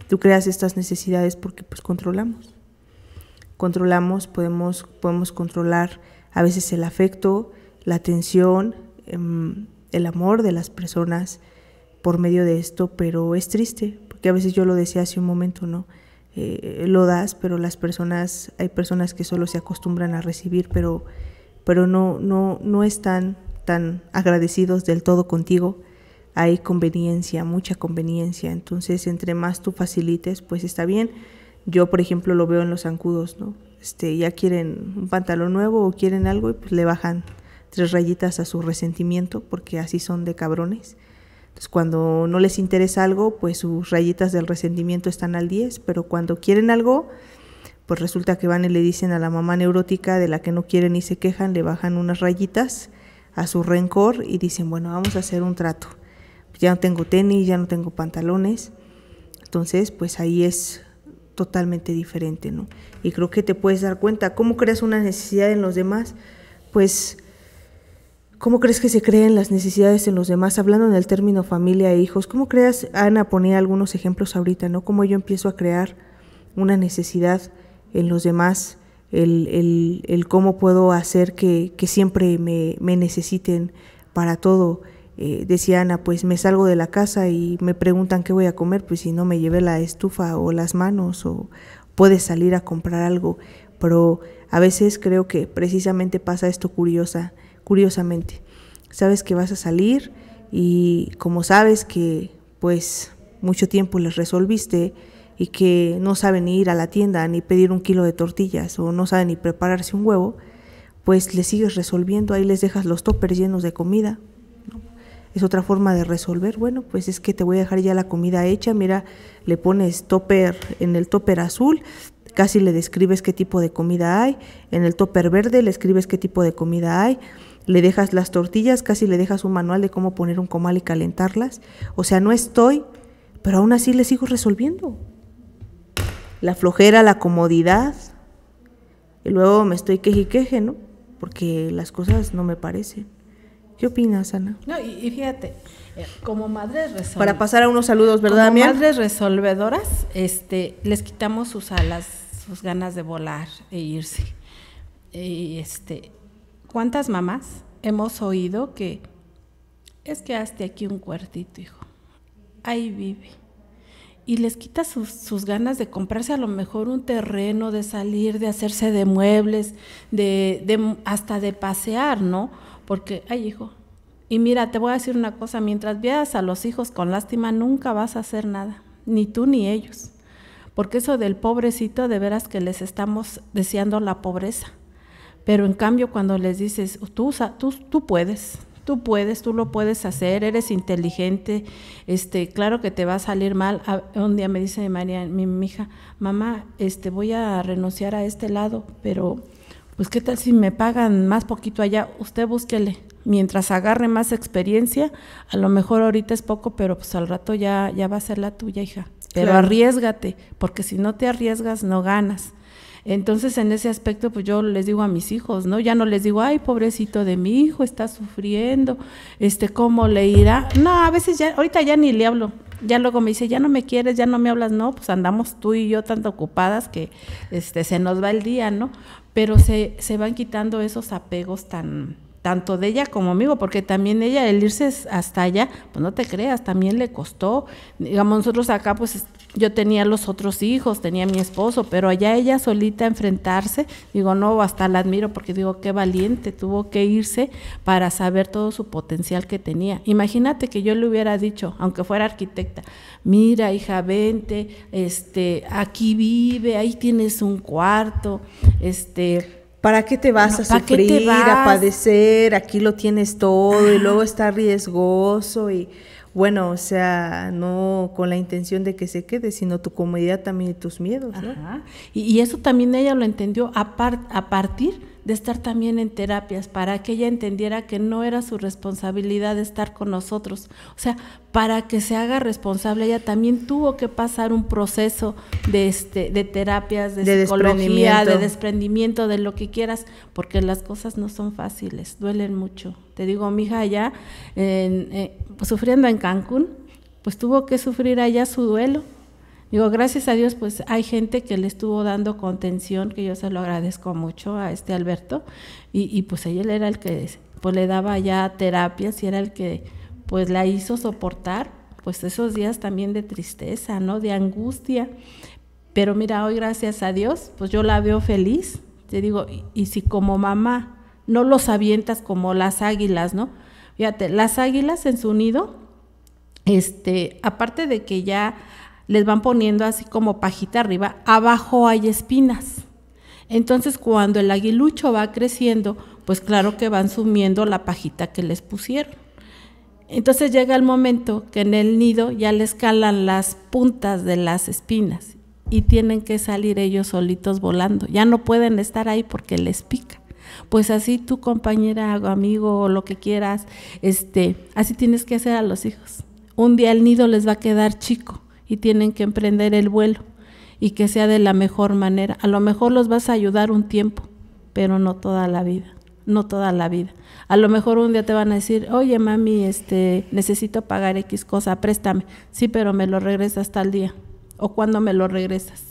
Tú creas estas necesidades porque pues controlamos. Controlamos, podemos, podemos controlar a veces el afecto, la atención, em, el amor de las personas por medio de esto, pero es triste, porque a veces yo lo decía hace un momento, ¿no? Eh, lo das, pero las personas, hay personas que solo se acostumbran a recibir, pero pero no, no, no están tan agradecidos del todo contigo. Hay conveniencia, mucha conveniencia. Entonces, entre más tú facilites, pues está bien. Yo, por ejemplo, lo veo en los zancudos, ¿no? Este, ya quieren un pantalón nuevo o quieren algo y pues le bajan tres rayitas a su resentimiento porque así son de cabrones. Entonces, cuando no les interesa algo, pues sus rayitas del resentimiento están al 10, pero cuando quieren algo, pues resulta que van y le dicen a la mamá neurótica de la que no quieren y se quejan, le bajan unas rayitas a su rencor y dicen, bueno, vamos a hacer un trato. Ya no tengo tenis, ya no tengo pantalones. Entonces, pues ahí es totalmente diferente, ¿no? Y creo que te puedes dar cuenta, ¿cómo creas una necesidad en los demás? Pues, ¿cómo crees que se creen las necesidades en los demás? Hablando en el término familia e hijos, ¿cómo creas, Ana ponía algunos ejemplos ahorita, ¿no? ¿Cómo yo empiezo a crear una necesidad? en los demás, el, el, el cómo puedo hacer que, que siempre me, me, necesiten para todo. Eh, decía Ana, pues me salgo de la casa y me preguntan qué voy a comer, pues si no me llevé la estufa o las manos o puedes salir a comprar algo, pero a veces creo que precisamente pasa esto curiosa, curiosamente. Sabes que vas a salir y como sabes que pues mucho tiempo les resolviste, y que no saben ni ir a la tienda ni pedir un kilo de tortillas o no saben ni prepararse un huevo, pues le sigues resolviendo, ahí les dejas los toppers llenos de comida. Es otra forma de resolver, bueno, pues es que te voy a dejar ya la comida hecha, mira, le pones topper en el topper azul, casi le describes qué tipo de comida hay, en el topper verde le escribes qué tipo de comida hay, le dejas las tortillas, casi le dejas un manual de cómo poner un comal y calentarlas. O sea, no estoy, pero aún así le sigo resolviendo la flojera, la comodidad. Y luego me estoy queje queje, ¿no? Porque las cosas no me parecen. ¿Qué opinas, Ana? No, y, fíjate, eh, como madres resolvedoras. Para pasar a unos saludos, ¿verdad, Como madres resolvedoras, este, les quitamos sus alas, sus ganas de volar e irse. Y este, ¿cuántas mamás hemos oído que es que hazte aquí un cuartito, hijo? Ahí vive y les quita sus, ganas de comprarse a lo mejor un terreno, de salir, de hacerse de muebles, de, hasta de pasear, ¿no? Porque, ay hijo, y mira, te voy a decir una cosa, mientras veas a los hijos con lástima, nunca vas a hacer nada, ni tú ni ellos. Porque eso del pobrecito, de veras que les estamos deseando la pobreza. Pero en cambio, cuando les dices, tú, tú, tú puedes, tú puedes, tú lo puedes hacer, eres inteligente, este, claro que te va a salir mal. Un día me dice María, mi, hija, mamá, este, voy a renunciar a este lado, pero pues qué tal si me pagan más poquito allá, usted búsquele. Mientras agarre más experiencia, a lo mejor ahorita es poco, pero pues al rato ya, ya va a ser la tuya, hija. Pero arriesgate, porque si no te arriesgas, no ganas. Entonces, en ese aspecto, pues yo les digo a mis hijos, ¿no? Ya no les digo, ay, pobrecito de mi hijo, está sufriendo, este, ¿cómo le irá? No, a veces ya, ahorita ya ni le hablo. Ya luego me dice, ya no me quieres, ya no me hablas, no, pues andamos tú y yo tanto ocupadas que este, se nos va el día, ¿no? Pero se, se van quitando esos apegos tan, tanto de ella como amigo, porque también ella, el irse hasta allá, pues no te creas, también le costó. Digamos, nosotros acá, pues yo tenía los otros hijos, tenía mi esposo, pero allá ella solita enfrentarse, digo, no, hasta la admiro porque digo, qué valiente, tuvo que irse para saber todo su potencial que tenía. Imagínate que yo le hubiera dicho, aunque fuera arquitecta, mira, hija, vente, este, aquí vive, ahí tienes un cuarto, este, ¿Para qué te vas a sufrir, a padecer? Aquí lo tienes todo y luego está riesgoso y bueno, o sea, no con la intención de que se quede, sino tu comodidad también y tus miedos. ¿no? Y, eso también ella lo entendió a partir de estar también en terapias para que ella entendiera que no era su responsabilidad estar con nosotros. O sea, para que se haga responsable, ella también tuvo que pasar un proceso de, este, de terapias, de, de desprendimiento, de lo que quieras, porque las cosas no son fáciles, duelen mucho. Te digo, mi hija allá, eh, sufriendo en Cancún, pues tuvo que sufrir allá su duelo Digo, gracias a Dios, pues hay gente que le estuvo dando contención, que yo se lo agradezco mucho a este Alberto, y, pues él era el que pues le daba ya terapias y era el que pues la hizo soportar pues esos días también de tristeza, ¿no? De angustia. Pero mira, hoy gracias a Dios, pues yo la veo feliz. Te digo, y, y si como mamá no los avientas como las águilas, ¿no? Fíjate, las águilas en su nido, este, aparte de que ya les van poniendo así como pajita arriba, abajo hay espinas. Entonces cuando el aguilucho va creciendo, pues claro que van sumiendo la pajita que les pusieron. Entonces llega el momento que en el nido ya les calan las puntas de las espinas y tienen que salir ellos solitos volando. Ya no pueden estar ahí porque les pica. Pues así tu compañera, o amigo o lo que quieras, este, así tienes que hacer a los hijos. Un día el nido les va a quedar chico y tienen que emprender el vuelo y que sea de la mejor manera. A lo mejor los vas a ayudar un tiempo, pero no toda la vida, no toda la vida. A lo mejor un día te van a decir, oye mami, este, necesito pagar X cosa, préstame. Sí, pero me lo regresas tal día o cuando me lo regresas.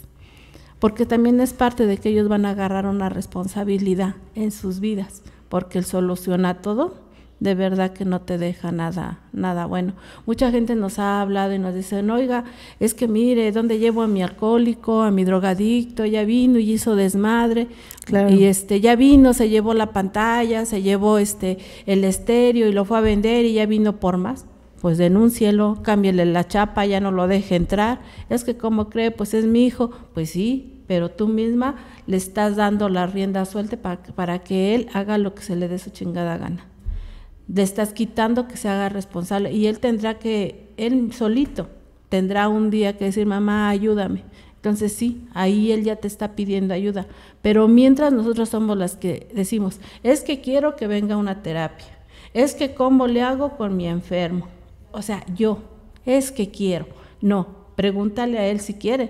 Porque también es parte de que ellos van a agarrar una responsabilidad en sus vidas, porque él soluciona todo de verdad que no te deja nada, nada bueno. Mucha gente nos ha hablado y nos dicen, oiga, es que mire, ¿dónde llevo a mi alcohólico, a mi drogadicto? Ya vino y hizo desmadre. Y este, ya vino, se llevó la pantalla, se llevó este el estéreo y lo fue a vender y ya vino por más. Pues denúncielo, cámbiale la chapa, ya no lo deje entrar. Es que como cree, pues es mi hijo. Pues sí, pero tú misma le estás dando la rienda suelta para, para que él haga lo que se le dé su chingada gana le estás quitando que se haga responsable y él tendrá que, él solito tendrá un día que decir, mamá, ayúdame. Entonces sí, ahí él ya te está pidiendo ayuda. Pero mientras nosotros somos las que decimos, es que quiero que venga una terapia, es que cómo le hago con mi enfermo. O sea, yo, es que quiero. No, pregúntale a él si quiere.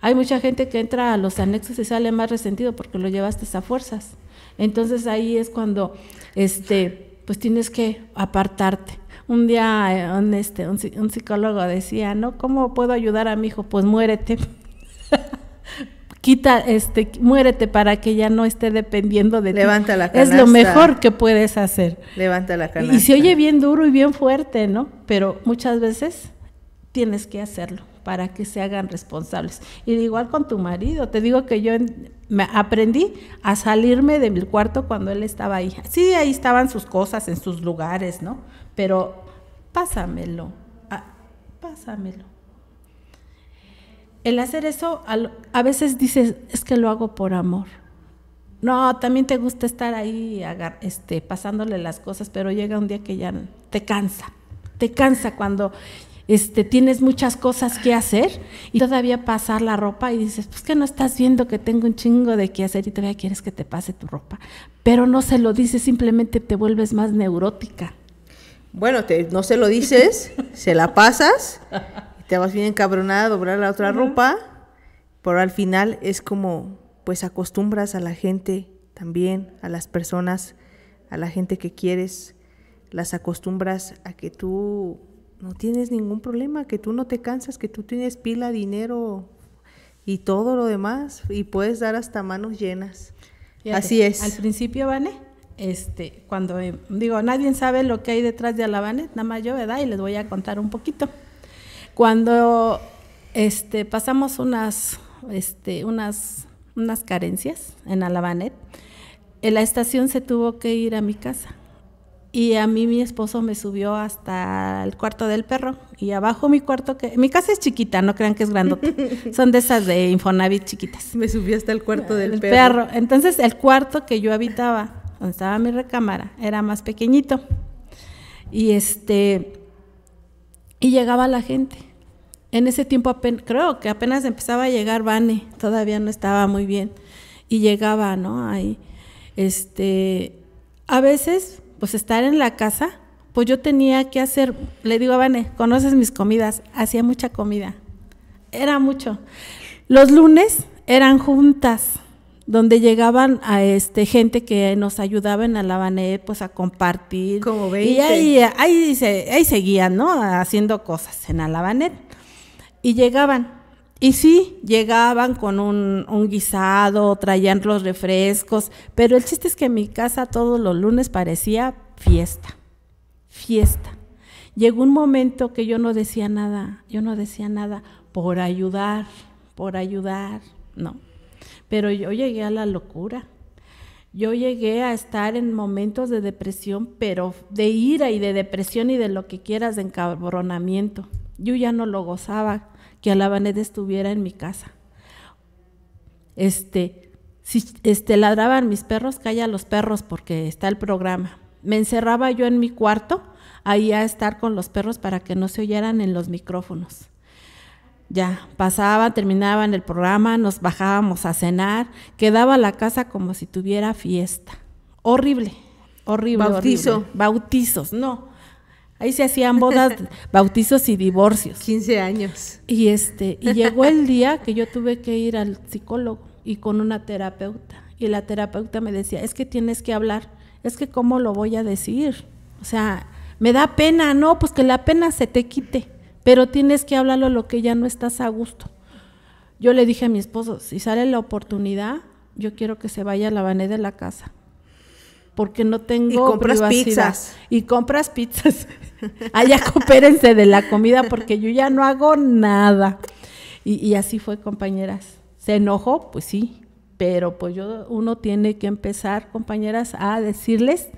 Hay mucha gente que entra a los anexos y sale más resentido porque lo llevaste a fuerzas. Entonces ahí es cuando este pues tienes que apartarte. Un día eh, un, este, un, psicólogo decía, ¿no? ¿Cómo puedo ayudar a mi hijo? Pues muérete. quita, este, muérete para que ya no esté dependiendo de Levanta la canasta. Es lo mejor que puedes hacer. Levanta la canasta. Y se oye bien duro y bien fuerte, ¿no? Pero muchas veces tienes que hacerlo para que se hagan responsables. Y igual con tu marido, te digo que yo me aprendí a salirme de mi cuarto cuando él estaba ahí. Sí, ahí estaban sus cosas en sus lugares, ¿no? Pero pásamelo, pásamelo. El hacer eso, a veces dices, es que lo hago por amor. No, también te gusta estar ahí este, pasándole las cosas, pero llega un día que ya te cansa. Te cansa cuando este, tienes muchas cosas que hacer y todavía pasar la ropa y dices, pues que no estás viendo que tengo un chingo de que hacer y todavía quieres que te pase tu ropa. Pero no se lo dices, simplemente te vuelves más neurótica. Bueno, no se lo dices, se la pasas, te vas bien encabronada a doblar la otra ropa, pero al final es como, pues acostumbras a la gente también, a las personas, a la gente que quieres, las acostumbras a que tú no tienes ningún problema, que tú no te cansas, que tú tienes pila, dinero y todo lo demás y puedes dar hasta manos llenas. Así es. Al principio, Vane, este, cuando eh, digo, nadie sabe lo que hay detrás de Alabanet, nada más yo, ¿verdad? Y les voy a contar un poquito. Cuando este, pasamos unas, este, unas, unas carencias en Alabanet, en la estación se tuvo que ir a mi casa y a mí mi esposo me subió hasta el cuarto del perro y abajo mi cuarto que mi casa es chiquita, no crean que es grandota. Son de esas de Infonavit chiquitas. Me subió hasta el cuarto del perro. Entonces el cuarto que yo habitaba, donde estaba mi recámara, era más pequeñito. Y este y llegaba la gente. En ese tiempo creo que apenas empezaba a llegar Vane, todavía no estaba muy bien y llegaba, ¿no? Ahí este a veces pues estar en la casa, pues yo tenía que hacer, le digo a Vane, conoces mis comidas, hacía mucha comida, era mucho. Los lunes eran juntas, donde llegaban a este gente que nos ayudaba en la pues a compartir. Como veis. Y ahí, seguían, ¿no? Haciendo cosas en Alabanet. Y llegaban. Y sí, llegaban con un, guisado, traían los refrescos, pero el chiste es que en mi casa todos los lunes parecía fiesta, fiesta. Llegó un momento que yo no decía nada, yo no decía nada por ayudar, por ayudar, no. Pero yo llegué a la locura. Yo llegué a estar en momentos de depresión, pero de ira y de depresión y de lo que quieras, de encabronamiento. Yo ya no lo gozaba que vaned estuviera en mi casa. Este, si este, ladraban mis perros, calla a los perros porque está el programa. Me encerraba yo en mi cuarto, ahí a estar con los perros para que no se oyeran en los micrófonos. Ya, pasaba, terminaban el programa, nos bajábamos a cenar, quedaba la casa como si tuviera fiesta. Horrible, horrible. Bautizo. Bautizos, no. Ahí se hacían bodas, bautizos y divorcios. 15 años. Y este, y llegó el día que yo tuve que ir al psicólogo y con una terapeuta. Y la terapeuta me decía, es que tienes que hablar, es que cómo lo voy a decir. O sea, me da pena, no, pues que la pena se te quite, pero tienes que hablarlo lo que ya no estás a gusto. Yo le dije a mi esposo, si sale la oportunidad, yo quiero que se vaya a la de la casa porque no tengo y compras pizzas y compras pizzas allá coopérense de la comida porque yo ya no hago nada y, así fue compañeras se enojó pues sí pero pues yo uno tiene que empezar compañeras a decirles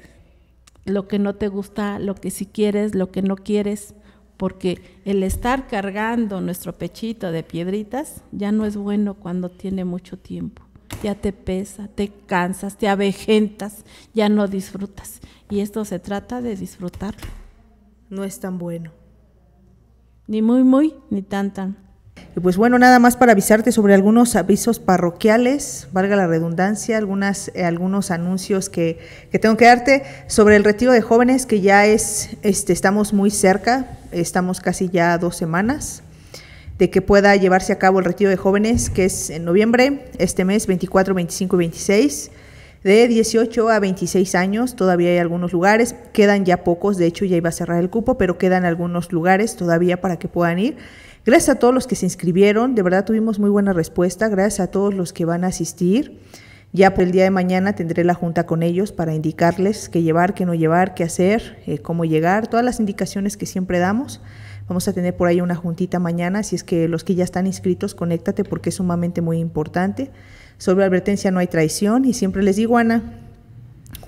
lo que no te gusta lo que sí quieres lo que no quieres porque el estar cargando nuestro pechito de piedritas ya no es bueno cuando tiene mucho tiempo ya te pesa, te cansas, te avejentas, ya no disfrutas. Y esto se trata de disfrutar. No es tan bueno. Ni muy, muy, ni tan, tan. Y pues bueno, nada más para avisarte sobre algunos avisos parroquiales, valga la redundancia, algunas, eh, algunos anuncios que, que, tengo que darte sobre el retiro de jóvenes que ya es, este, estamos muy cerca, estamos casi ya dos semanas de que pueda llevarse a cabo el retiro de jóvenes, que es en noviembre, este mes 24, 25 y 26, de 18 a 26 años, todavía hay algunos lugares, quedan ya pocos, de hecho ya iba a cerrar el cupo, pero quedan algunos lugares todavía para que puedan ir. Gracias a todos los que se inscribieron, de verdad tuvimos muy buena respuesta, gracias a todos los que van a asistir. Ya por el día de mañana tendré la junta con ellos para indicarles qué llevar, qué no llevar, qué hacer, eh, cómo llegar, todas las indicaciones que siempre damos. Vamos a tener por ahí una juntita mañana, si es que los que ya están inscritos, conéctate porque es sumamente muy importante. Sobre advertencia no hay traición y siempre les digo, Ana,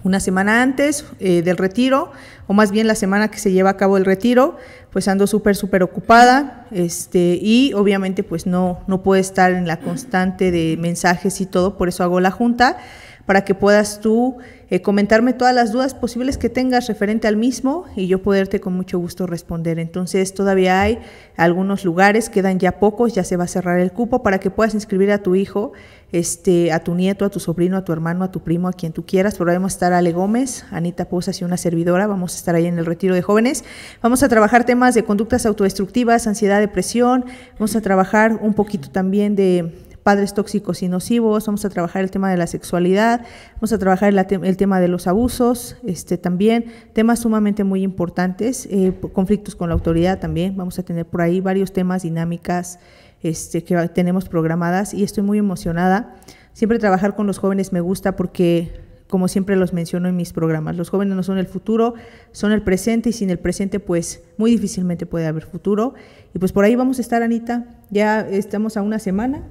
una semana antes eh, del retiro, o más bien la semana que se lleva a cabo el retiro, pues ando súper, súper ocupada, este, y obviamente pues no, no puedo estar en la constante de mensajes y todo, por eso hago la junta, para que puedas tú eh, comentarme todas las dudas posibles que tengas referente al mismo y yo poderte con mucho gusto responder. Entonces todavía hay algunos lugares, quedan ya pocos, ya se va a cerrar el cupo para que puedas inscribir a tu hijo, este, a tu nieto, a tu sobrino, a tu hermano, a tu primo, a quien tú quieras. Pero vamos a estar Ale Gómez, Anita Posas y una servidora. Vamos a estar ahí en el retiro de jóvenes. Vamos a trabajar temas de conductas autodestructivas, ansiedad, depresión. Vamos a trabajar un poquito también de padres tóxicos y nocivos, vamos a trabajar el tema de la sexualidad, vamos a trabajar el, tema de los abusos, este, también temas sumamente muy importantes, eh, conflictos con la autoridad también, vamos a tener por ahí varios temas, dinámicas este, que tenemos programadas y estoy muy emocionada. Siempre trabajar con los jóvenes me gusta porque como siempre los menciono en mis programas. Los jóvenes no son el futuro, son el presente y sin el presente pues muy difícilmente puede haber futuro. Y pues por ahí vamos a estar, Anita. Ya estamos a una semana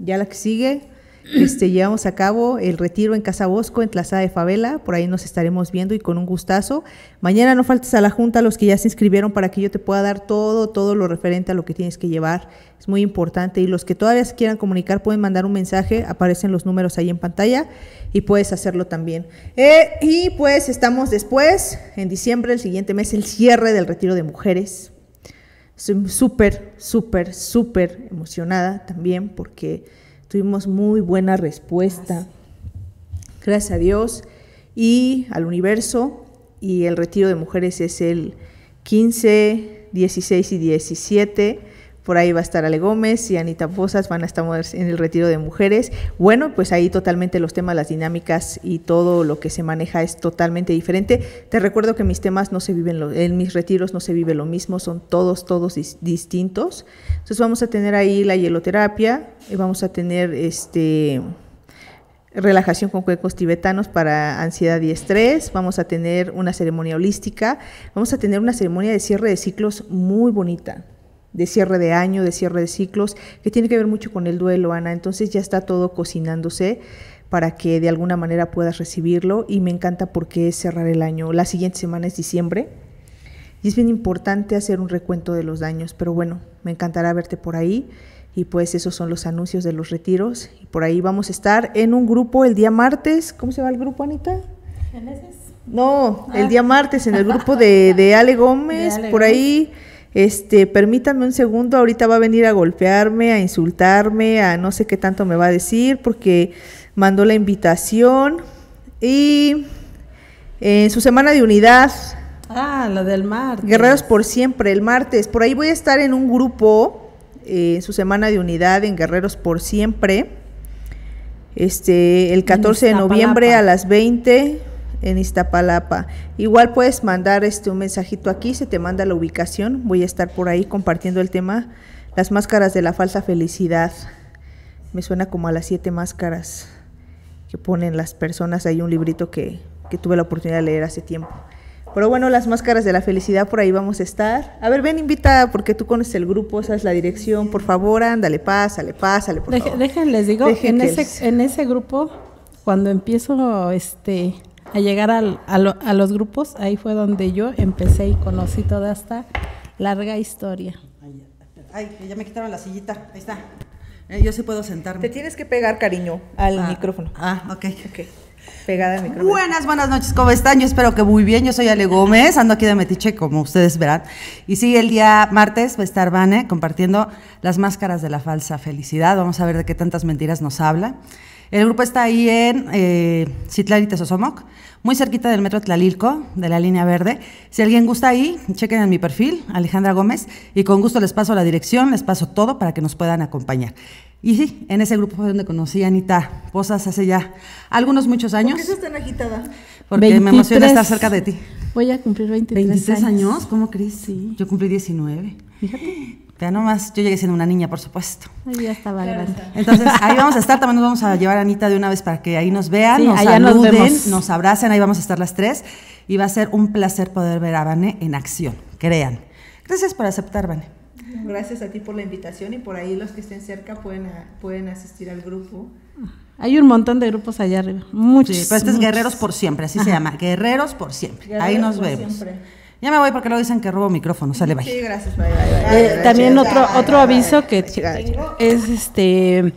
ya la que sigue, este, llevamos a cabo el retiro en Casa Bosco, en Tlazada de Favela. Por ahí nos estaremos viendo y con un gustazo. Mañana no faltes a la junta, los que ya se inscribieron, para que yo te pueda dar todo, todo lo referente a lo que tienes que llevar. Es muy importante. Y los que todavía quieran comunicar pueden mandar un mensaje. Aparecen los números ahí en pantalla y puedes hacerlo también. Eh, y pues estamos después, en diciembre, el siguiente mes, el cierre del retiro de mujeres súper, súper, súper emocionada también porque tuvimos muy buena respuesta. Gracias. Gracias a Dios y al universo. Y el retiro de mujeres es el 15, 16 y 17 por ahí va a estar Ale Gómez y Anita Fosas van a estar en el retiro de mujeres. Bueno, pues ahí totalmente los temas, las dinámicas y todo lo que se maneja es totalmente diferente. Te recuerdo que mis temas no se viven, en mis retiros no se vive lo mismo, son todos, todos distintos. Entonces vamos a tener ahí la hieloterapia, eh, vamos a tener este relajación con cuencos tibetanos para ansiedad y estrés, vamos a tener una ceremonia holística, vamos a tener una ceremonia de cierre de ciclos muy bonita de cierre de año, de cierre de ciclos, que tiene que ver mucho con el duelo, Ana. Entonces ya está todo cocinándose para que de alguna manera puedas recibirlo y me encanta porque es cerrar el año. La siguiente semana es diciembre y es bien importante hacer un recuento de los daños, pero bueno, me encantará verte por ahí y pues esos son los anuncios de los retiros y por ahí vamos a estar en un grupo el día martes. ¿Cómo se va el grupo, Anita? No, el ah. día martes en el grupo de, de Ale Gómez, por ahí este, permítame un segundo, ahorita va a venir a golpearme, a insultarme, a no sé qué tanto me va a decir, porque mandó la invitación. Y en eh, su semana de unidad. Ah, la del martes. Guerreros por siempre, el martes. Por ahí voy a estar en un grupo, eh, en su semana de unidad, en Guerreros por siempre. Este, el 14 de noviembre a las 20 en Iztapalapa. Igual puedes mandar este, un mensajito aquí, se te manda la ubicación. Voy a estar por ahí compartiendo el tema, las máscaras de la falsa felicidad. Me suena como a las siete máscaras que ponen las personas. Hay un librito que, tuve la oportunidad de leer hace tiempo. Pero bueno, las máscaras de la felicidad por ahí vamos a estar. A ver, ven, invitada, porque tú conoces el grupo, es la dirección, por favor, ándale, pásale, pásale, por favor. Déjenles digo, en ese, en ese grupo, cuando empiezo este a llegar a, los grupos, ahí fue donde yo empecé y conocí toda esta larga historia. Ay, ya me quitaron la sillita, ahí está. Eh, yo sí puedo sentarme. Te tienes que pegar, cariño, al ah. micrófono. Ah, ok. OK. Pegada al micrófono. Buenas, buenas noches, ¿cómo están? Yo espero que muy bien. Yo soy Ale Gómez, ando aquí de Metiche, como ustedes verán. Y sí, el día martes va a estar Vane compartiendo las máscaras de la falsa felicidad. Vamos a ver de qué tantas mentiras nos habla. El grupo está ahí en eh, Citlal muy cerquita del metro Tlalilco, de la línea verde. Si alguien gusta ahí, chequen en mi perfil, Alejandra Gómez, y con gusto les paso la dirección, les paso todo para que nos puedan acompañar. Y sí, en ese grupo fue donde conocí a Anita Posas hace ya algunos muchos años. ¿Por qué estás tan agitada? Porque me emociona estar cerca de ti. Voy a cumplir 23, 23 años. ¿Cómo crees? Sí. Yo cumplí 19. Fíjate no nomás, yo llegué siendo una niña, por supuesto. ahí ya estaba Entonces, ahí vamos a estar, también nos vamos a llevar a Anita de una vez para que ahí nos vean, nos saluden, nos, abracen, ahí vamos a estar las tres. Y va a ser un placer poder ver a Vane en acción, crean. Gracias por aceptar, Vane. Gracias a ti por la invitación y por ahí los que estén cerca pueden, pueden asistir al grupo. Hay un montón de grupos allá arriba, muchos. pero este es Guerreros por Siempre, así se llama, Guerreros por Siempre. ahí nos vemos. Ya me voy porque luego dicen que robo micrófono. Sale, bye. Sí, gracias. Bye, eh, también otro, otro aviso que es este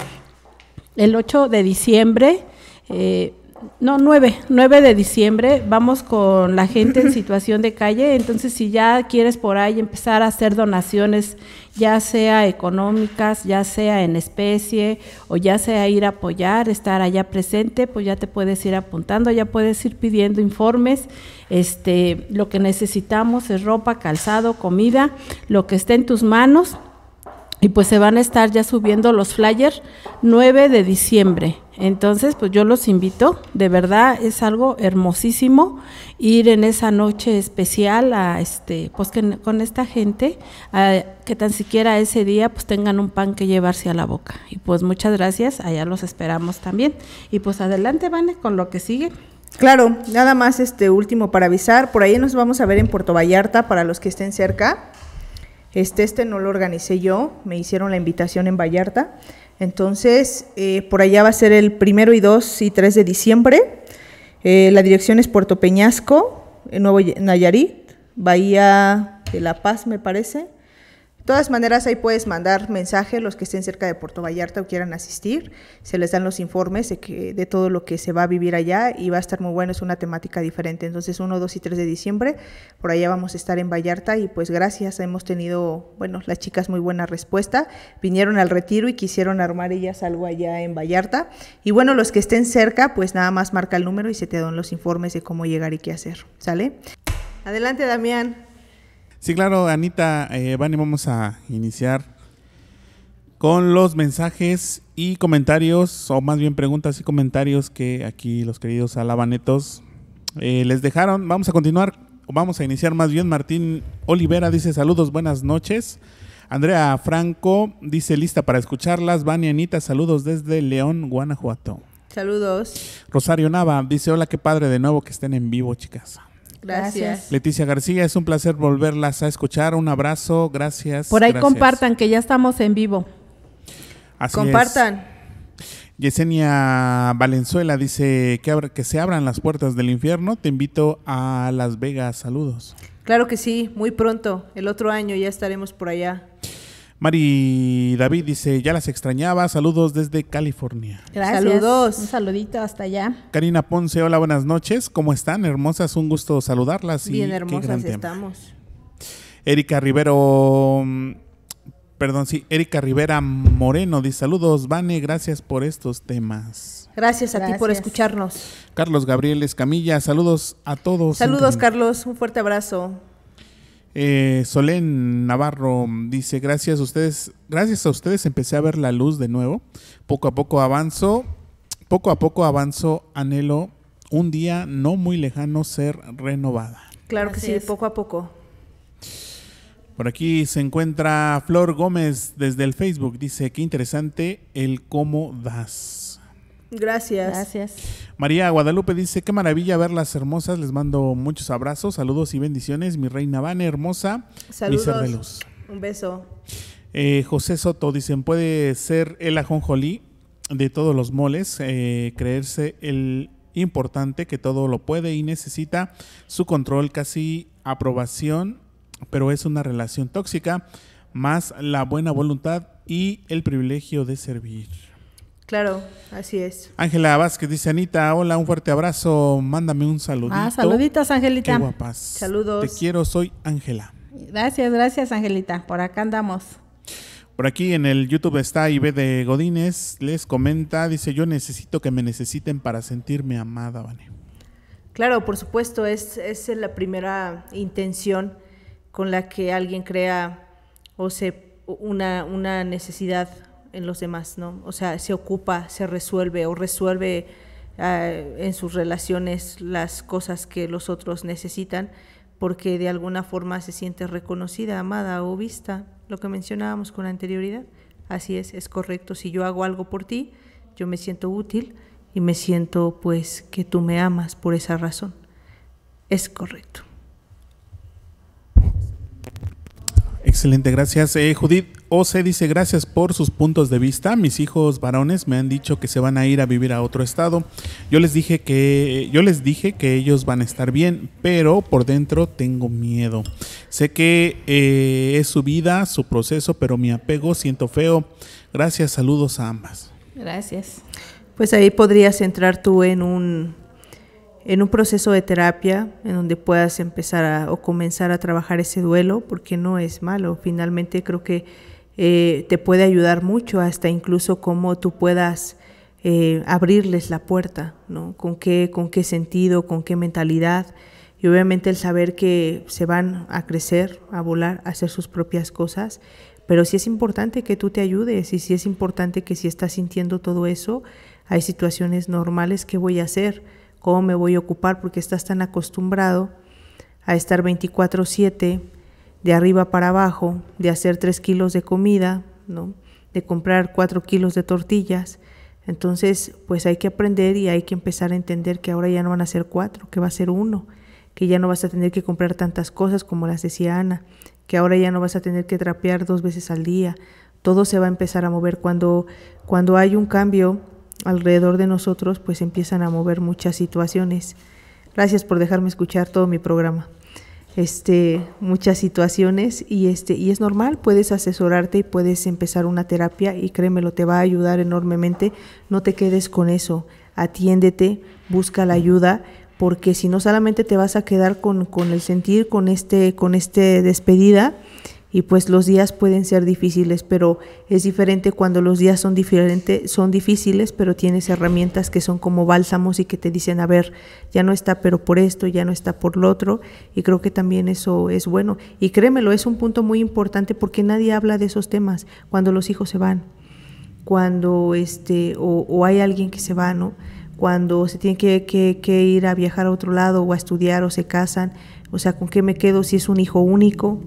el 8 de diciembre. Eh, no, 9, 9 de diciembre vamos con la gente en situación de calle, entonces si ya quieres por ahí empezar a hacer donaciones ya sea económicas, ya sea en especie o ya sea ir a apoyar, estar allá presente, pues ya te puedes ir apuntando, ya puedes ir pidiendo informes. Este, lo que necesitamos es ropa, calzado, comida, lo que esté en tus manos. Y pues se van a estar ya subiendo los flyers 9 de diciembre. Entonces, pues yo los invito, de verdad es algo hermosísimo ir en esa noche especial a este, pues con esta gente, a, que tan siquiera ese día pues tengan un pan que llevarse a la boca. Y pues muchas gracias, allá los esperamos también. Y pues adelante, van con lo que sigue. Claro, nada más este último para avisar, por ahí nos vamos a ver en Puerto Vallarta para los que estén cerca. Este, este no lo organicé yo, me hicieron la invitación en Vallarta. Entonces, eh, por allá va a ser el primero y 2 y 3 de diciembre. Eh, la dirección es Puerto Peñasco, Nuevo Nayarit, Bahía de La Paz, me parece todas maneras, ahí puedes mandar mensaje los que estén cerca de Puerto Vallarta o quieran asistir. Se les dan los informes de, que, de todo lo que se va a vivir allá y va a estar muy bueno. Es una temática diferente. Entonces, 1, 2 y 3 de diciembre, por allá vamos a estar en Vallarta y pues gracias. Hemos tenido, bueno, las chicas muy buena respuesta. Vinieron al retiro y quisieron armar ellas algo allá en Vallarta. Y bueno, los que estén cerca, pues nada más marca el número y se te dan los informes de cómo llegar y qué hacer. ¿Sale? Adelante, Damián. Sí, claro, Anita, eh, Vani, vamos a iniciar con los mensajes y comentarios, o más bien preguntas y comentarios que aquí los queridos alabanetos eh, les dejaron. Vamos a continuar, vamos a iniciar más bien. Martín Olivera dice saludos, buenas noches. Andrea Franco dice lista para escucharlas. y Anita, saludos desde León, Guanajuato. Saludos. Rosario Nava dice hola, qué padre de nuevo que estén en vivo, chicas. Gracias. Leticia García, es un placer volverlas a escuchar. Un abrazo, gracias. Por ahí compartan, que ya estamos en vivo. Así compartan. Yesenia Valenzuela dice que, que se abran las puertas del infierno. Te invito a Las Vegas. Saludos. Claro que sí, muy pronto, el otro año ya estaremos por allá. Mari David dice, ya las extrañaba, saludos desde California. Gracias. Saludos. Un saludito hasta allá. Karina Ponce, hola, buenas noches. ¿Cómo están? Hermosas, un gusto saludarlas. Bien hermosas estamos. Erika Rivero, mm, perdón, sí, Erika Rivera Moreno dice, saludos, Vane, gracias por estos temas. Gracias a ti por escucharnos. Carlos Gabriel Escamilla, saludos a todos. Saludos, Carlos, un fuerte abrazo. Eh, Solén Navarro dice, gracias a ustedes, gracias a ustedes empecé a ver la luz de nuevo. Poco a poco avanzo, poco a poco avanzo, anhelo un día no muy lejano ser renovada. Claro que sí, poco a poco. Por aquí se encuentra Flor Gómez desde el Facebook. Dice, qué interesante el cómo das. Gracias. Gracias. María Guadalupe dice, qué maravilla verlas hermosas, les mando muchos abrazos, saludos y bendiciones, mi reina Vane hermosa, saludos. Un beso. Eh, José Soto, dicen, puede ser el ajonjolí de todos los moles, eh, creerse el importante que todo lo puede y necesita su control, casi aprobación, pero es una relación tóxica, más la buena voluntad y el privilegio de servir. Claro, así es. Ángela Vázquez dice, Anita, hola, un fuerte abrazo, mándame un saludito. Ah, saluditos, Angelita. Qué Saludos. Te quiero, soy Ángela. Gracias, gracias, Angelita. Por acá andamos. Por aquí en el YouTube está IB de Godínez, les comenta, dice, yo necesito que me necesiten para sentirme amada, Vane. Claro, por supuesto, es, es la primera intención con la que alguien crea o se una, una necesidad en los demás, ¿no? O sea, se ocupa, se resuelve o resuelve ah, en sus relaciones las cosas que los otros necesitan porque de alguna forma se siente reconocida, amada o vista, lo que mencionábamos con anterioridad. Así es, es correcto. Si yo hago algo por ti, yo me siento útil y me siento pues que tú me amas por esa razón. Es correcto. Excelente, gracias. Eh, Judith, Ose dice gracias por sus puntos de vista. Mis hijos varones me han dicho que se van a ir a vivir a otro estado. Yo les dije que yo les dije que ellos van a estar bien, pero por dentro tengo miedo. Sé que eh, es su vida, su proceso, pero mi apego siento feo. Gracias, saludos a ambas. Gracias. Pues ahí podrías entrar tú en un en un proceso de terapia en donde puedas empezar a, o comenzar a trabajar ese duelo, porque no es malo. Finalmente creo que eh, te puede ayudar mucho hasta incluso cómo tú puedas eh, abrirles la puerta, ¿no? Con qué, con qué sentido, con qué mentalidad. Y obviamente el saber que se van a crecer, a volar, a hacer sus propias cosas. Pero sí es importante que tú te ayudes y sí es importante que si estás sintiendo todo eso, hay situaciones normales, ¿qué voy a hacer? ¿Cómo me voy a ocupar? Porque estás tan acostumbrado a estar 24/7 de arriba para abajo, de hacer tres kilos de comida, ¿no? de comprar cuatro kilos de tortillas. Entonces, pues hay que aprender y hay que empezar a entender que ahora ya no van a ser cuatro, que va a ser uno, que ya no vas a tener que comprar tantas cosas como las decía Ana, que ahora ya no vas a tener que trapear dos veces al día. Todo se va a empezar a mover. Cuando, cuando hay un cambio alrededor de nosotros, pues empiezan a mover muchas situaciones. Gracias por dejarme escuchar todo mi programa este, muchas situaciones y, este, y es normal, puedes asesorarte y puedes empezar una terapia y créemelo, te va a ayudar enormemente, no te quedes con eso, atiéndete, busca la ayuda, porque si no solamente te vas a quedar con, con el sentir, con, este, con este despedida, y pues los días pueden ser difíciles, pero es diferente cuando los días son diferentes, son difíciles, pero tienes herramientas que son como bálsamos y que te dicen, a ver, ya no está pero por esto, ya no está por lo otro, y creo que también eso es bueno. Y créemelo, es un punto muy importante porque nadie habla de esos temas cuando los hijos se van, cuando este, o, hay alguien que se va, ¿no? cuando se tiene que, que, ir a viajar a otro lado o a estudiar o se casan, o sea, ¿con qué me quedo si es un hijo único?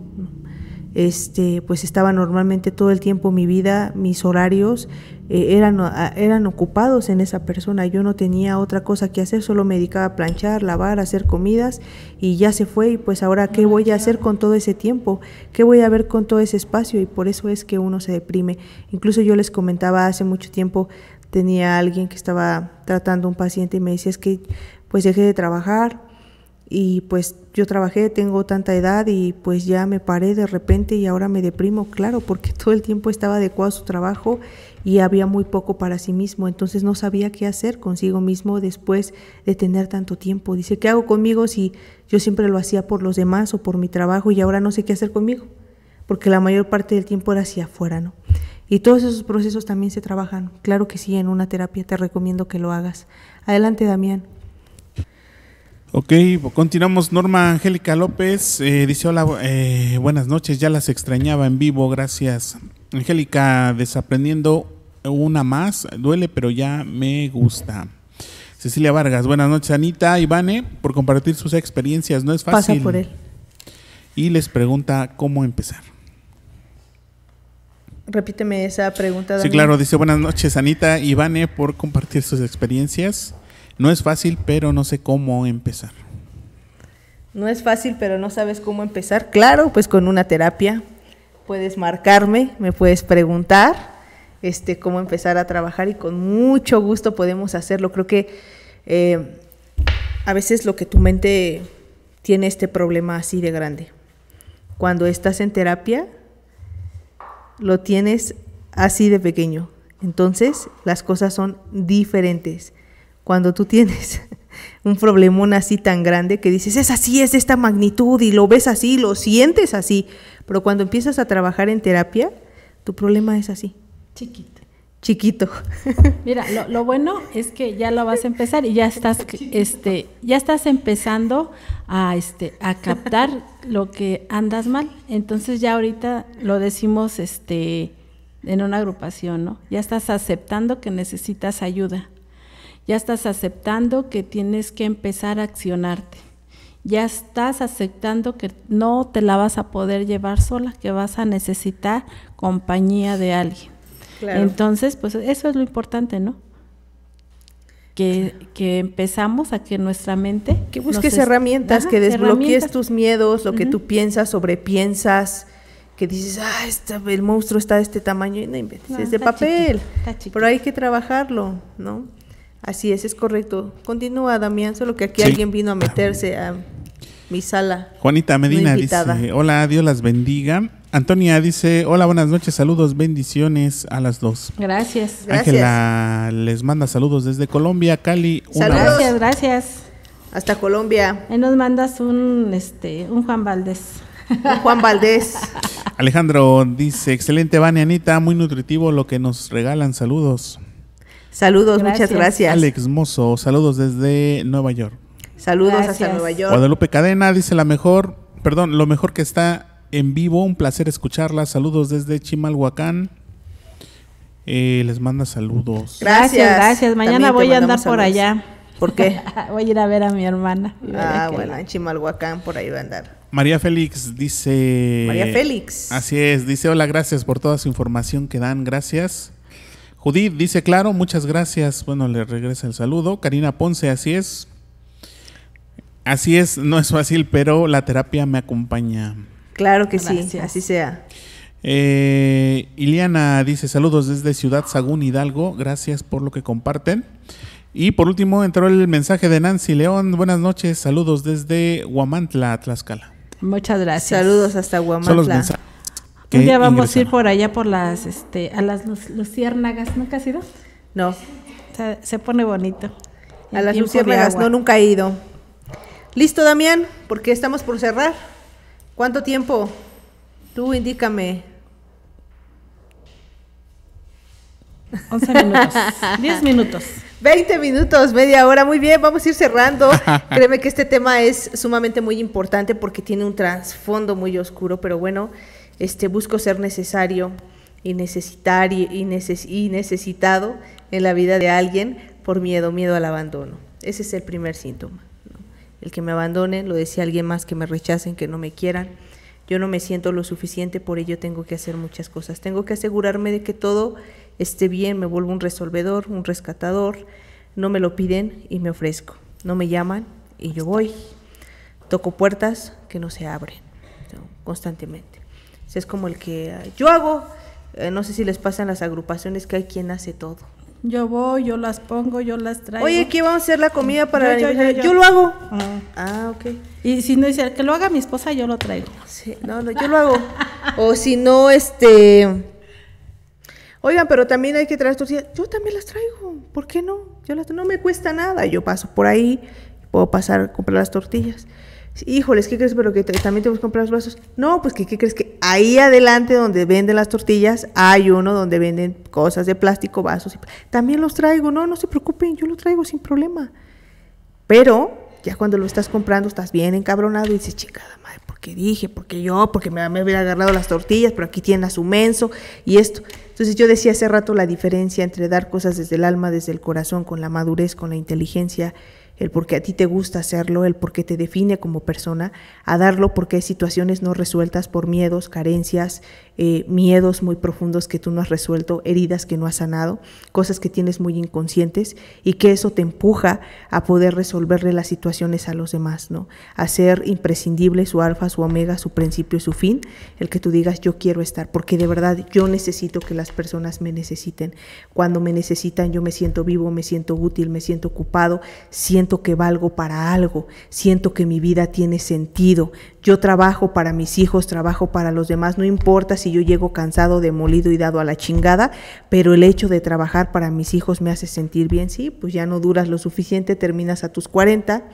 este, pues estaba normalmente todo el tiempo mi vida, mis horarios eh, eran, ah, eran ocupados en esa persona. Yo no tenía otra cosa que hacer, solo me dedicaba a planchar, lavar, hacer comidas y ya se fue. Y pues ahora, ¿qué ah, voy a hacer con todo ese tiempo? ¿Qué voy a ver con todo ese espacio? Y por eso es que uno se deprime. Incluso yo les comentaba hace mucho tiempo, tenía alguien que estaba tratando un paciente y me decía, es que pues dejé de trabajar, y pues yo trabajé, tengo tanta edad y pues ya me paré de repente y ahora me deprimo, claro, porque todo el tiempo estaba adecuado a su trabajo y había muy poco para sí mismo, entonces no sabía qué hacer consigo mismo después de tener tanto tiempo. Dice, ¿qué hago conmigo si yo siempre lo hacía por los demás o por mi trabajo y ahora no sé qué hacer conmigo? Porque la mayor parte del tiempo era hacia afuera, ¿no? Y todos esos procesos también se trabajan, claro que sí, en una terapia, te recomiendo que lo hagas. Adelante, Damián. Ok, continuamos. Norma Angélica López eh, dice hola, eh, buenas noches, ya las extrañaba en vivo, gracias. Angélica, desaprendiendo una más, duele pero ya me gusta. Cecilia Vargas, buenas noches Anita, Ivane, por compartir sus experiencias, no es fácil. Pasa por él. Y les pregunta cómo empezar. Repíteme esa pregunta. Sí, claro, dice buenas noches Anita, Ivane, por compartir sus experiencias. No es fácil, pero no sé cómo empezar. No es fácil, pero no sabes cómo empezar. Claro, pues con una terapia puedes marcarme, me puedes preguntar este, cómo empezar a trabajar y con mucho gusto podemos hacerlo. Creo que eh, a veces lo que tu mente tiene este problema así de grande. Cuando estás en terapia, lo tienes así de pequeño. Entonces, las cosas son diferentes cuando tú tienes un problemón así tan grande que dices, es así, es de esta magnitud y lo ves así, lo sientes así, pero cuando empiezas a trabajar en terapia, tu problema es así. Chiquito. Chiquito. Mira, lo, lo bueno es que ya lo vas a empezar y ya estás, este, ya estás empezando a, este, a captar lo que andas mal. Entonces ya ahorita lo decimos, este, en una agrupación, ¿no? Ya estás aceptando que necesitas ayuda ya estás aceptando que tienes que empezar a accionarte. Ya estás aceptando que no te la vas a poder llevar sola, que vas a necesitar compañía de alguien. Entonces, pues eso es lo importante, ¿no? Que, empezamos a que nuestra mente... Que busques herramientas, que desbloquees tus miedos, lo que tú piensas, sobrepiensas, que dices, ah, el monstruo está de este tamaño, y no es de papel, pero hay que trabajarlo, ¿no? Así es, es correcto. Continúa, Damián, solo que aquí alguien vino a meterse a mi sala. Juanita Medina dice, hola, Dios las bendiga. Antonia dice, hola, buenas noches, saludos, bendiciones a las dos. Gracias. Ángela les manda saludos desde Colombia, Cali. saludos, gracias, gracias. Hasta Colombia. ¿Y nos mandas un, este, un Juan Valdés. Un Juan Valdés. Alejandro dice, excelente, Vania Anita, muy nutritivo lo que nos regalan, saludos. Saludos, muchas gracias. Alex Mozo, saludos desde Nueva York. Saludos hacia hasta Nueva York. Guadalupe Cadena dice la mejor, perdón, lo mejor que está en vivo, un placer escucharla. Saludos desde Chimalhuacán. Eh, les manda saludos. Gracias, gracias. Mañana voy a andar por allá. ¿Por qué? voy a ir a ver a mi hermana. Ah, bueno, en Chimalhuacán por ahí va a andar. María Félix dice... María Félix. Así es, dice, hola, gracias por toda su información que dan, gracias. Judith dice, claro, muchas gracias. Bueno, le regresa el saludo. Karina Ponce, así es. Así es, no es fácil, pero la terapia me acompaña. Claro que sí, así sea. Eh, Iliana dice, saludos desde Ciudad Sagún Hidalgo, gracias por lo que comparten. Y por último entró el mensaje de Nancy León. Buenas noches, saludos desde Huamantla, Tlaxcala. Muchas gracias. Saludos hasta Huamantla. Ya vamos a ir por allá por las, este, a las luciérnagas. ¿Nunca has ido? No. se pone bonito. A las luciérnagas, no, nunca he ido. Listo, Damián, porque estamos por cerrar. ¿Cuánto tiempo? Tú indícame. 11 minutos. 10 minutos. 20 minutos, media hora, muy bien, vamos a ir cerrando. Créeme que este tema es sumamente muy importante porque tiene un trasfondo muy oscuro, pero bueno, este, busco ser necesario y, necesitar y, necesitado en la vida de alguien por miedo, miedo al abandono. Ese es el primer síntoma. El que me abandonen, lo decía alguien más, que me rechacen, que no me quieran. Yo no me siento lo suficiente, por ello tengo que hacer muchas cosas. Tengo que asegurarme de que todo esté bien, me vuelvo un resolvedor, un rescatador. No me lo piden y me ofrezco. No me llaman y yo voy. Toco puertas que no se abren constantemente es como el que yo hago. Eh, no sé si les pasan las agrupaciones que hay quien hace todo. Yo voy, yo las pongo, yo las traigo. Oye, aquí vamos a hacer la comida para yo, yo, lo hago. Ah. ah. ok. Y si no dice que lo haga mi esposa, yo lo traigo. Sí, no, yo lo hago. o si no, este. Oigan, pero también hay que traer tortillas. Yo también las traigo. ¿Por qué no? Yo no me cuesta nada. Yo paso por ahí, puedo pasar a comprar las tortillas híjoles, ¿qué crees? Pero que también tenemos que comprar los vasos. No, pues que, ¿qué crees? Que ahí adelante donde venden las tortillas, hay uno donde venden cosas de plástico, vasos. Y... También los traigo, no, no se preocupen, yo los traigo sin problema. Pero ya cuando lo estás comprando, estás bien encabronado y dices, chica, madre, ¿por qué dije? ¿Por qué yo? Porque me, me hubiera agarrado las tortillas, pero aquí tiene a su menso y esto. Entonces yo decía hace rato la diferencia entre dar cosas desde el alma, desde el corazón, con la madurez, con la inteligencia el por qué a ti te gusta hacerlo, el por qué te define como persona, a darlo porque hay situaciones no resueltas por miedos, carencias, eh, miedos muy profundos que tú no has resuelto, heridas que no has sanado, cosas que tienes muy inconscientes y que eso te empuja a poder resolverle las situaciones a los demás, ¿no? A ser imprescindible su alfa, su omega, su principio, su fin, el que tú digas yo quiero estar, porque de verdad yo necesito que las personas me necesiten. Cuando me necesitan yo me siento vivo, me siento útil, me siento ocupado, siento que valgo para algo, siento que mi vida tiene sentido. Yo trabajo para mis hijos, trabajo para los demás, no importa si yo llego cansado, demolido y dado a la chingada, pero el hecho de trabajar para mis hijos me hace sentir bien, sí, pues ya no duras lo suficiente, terminas a tus 40,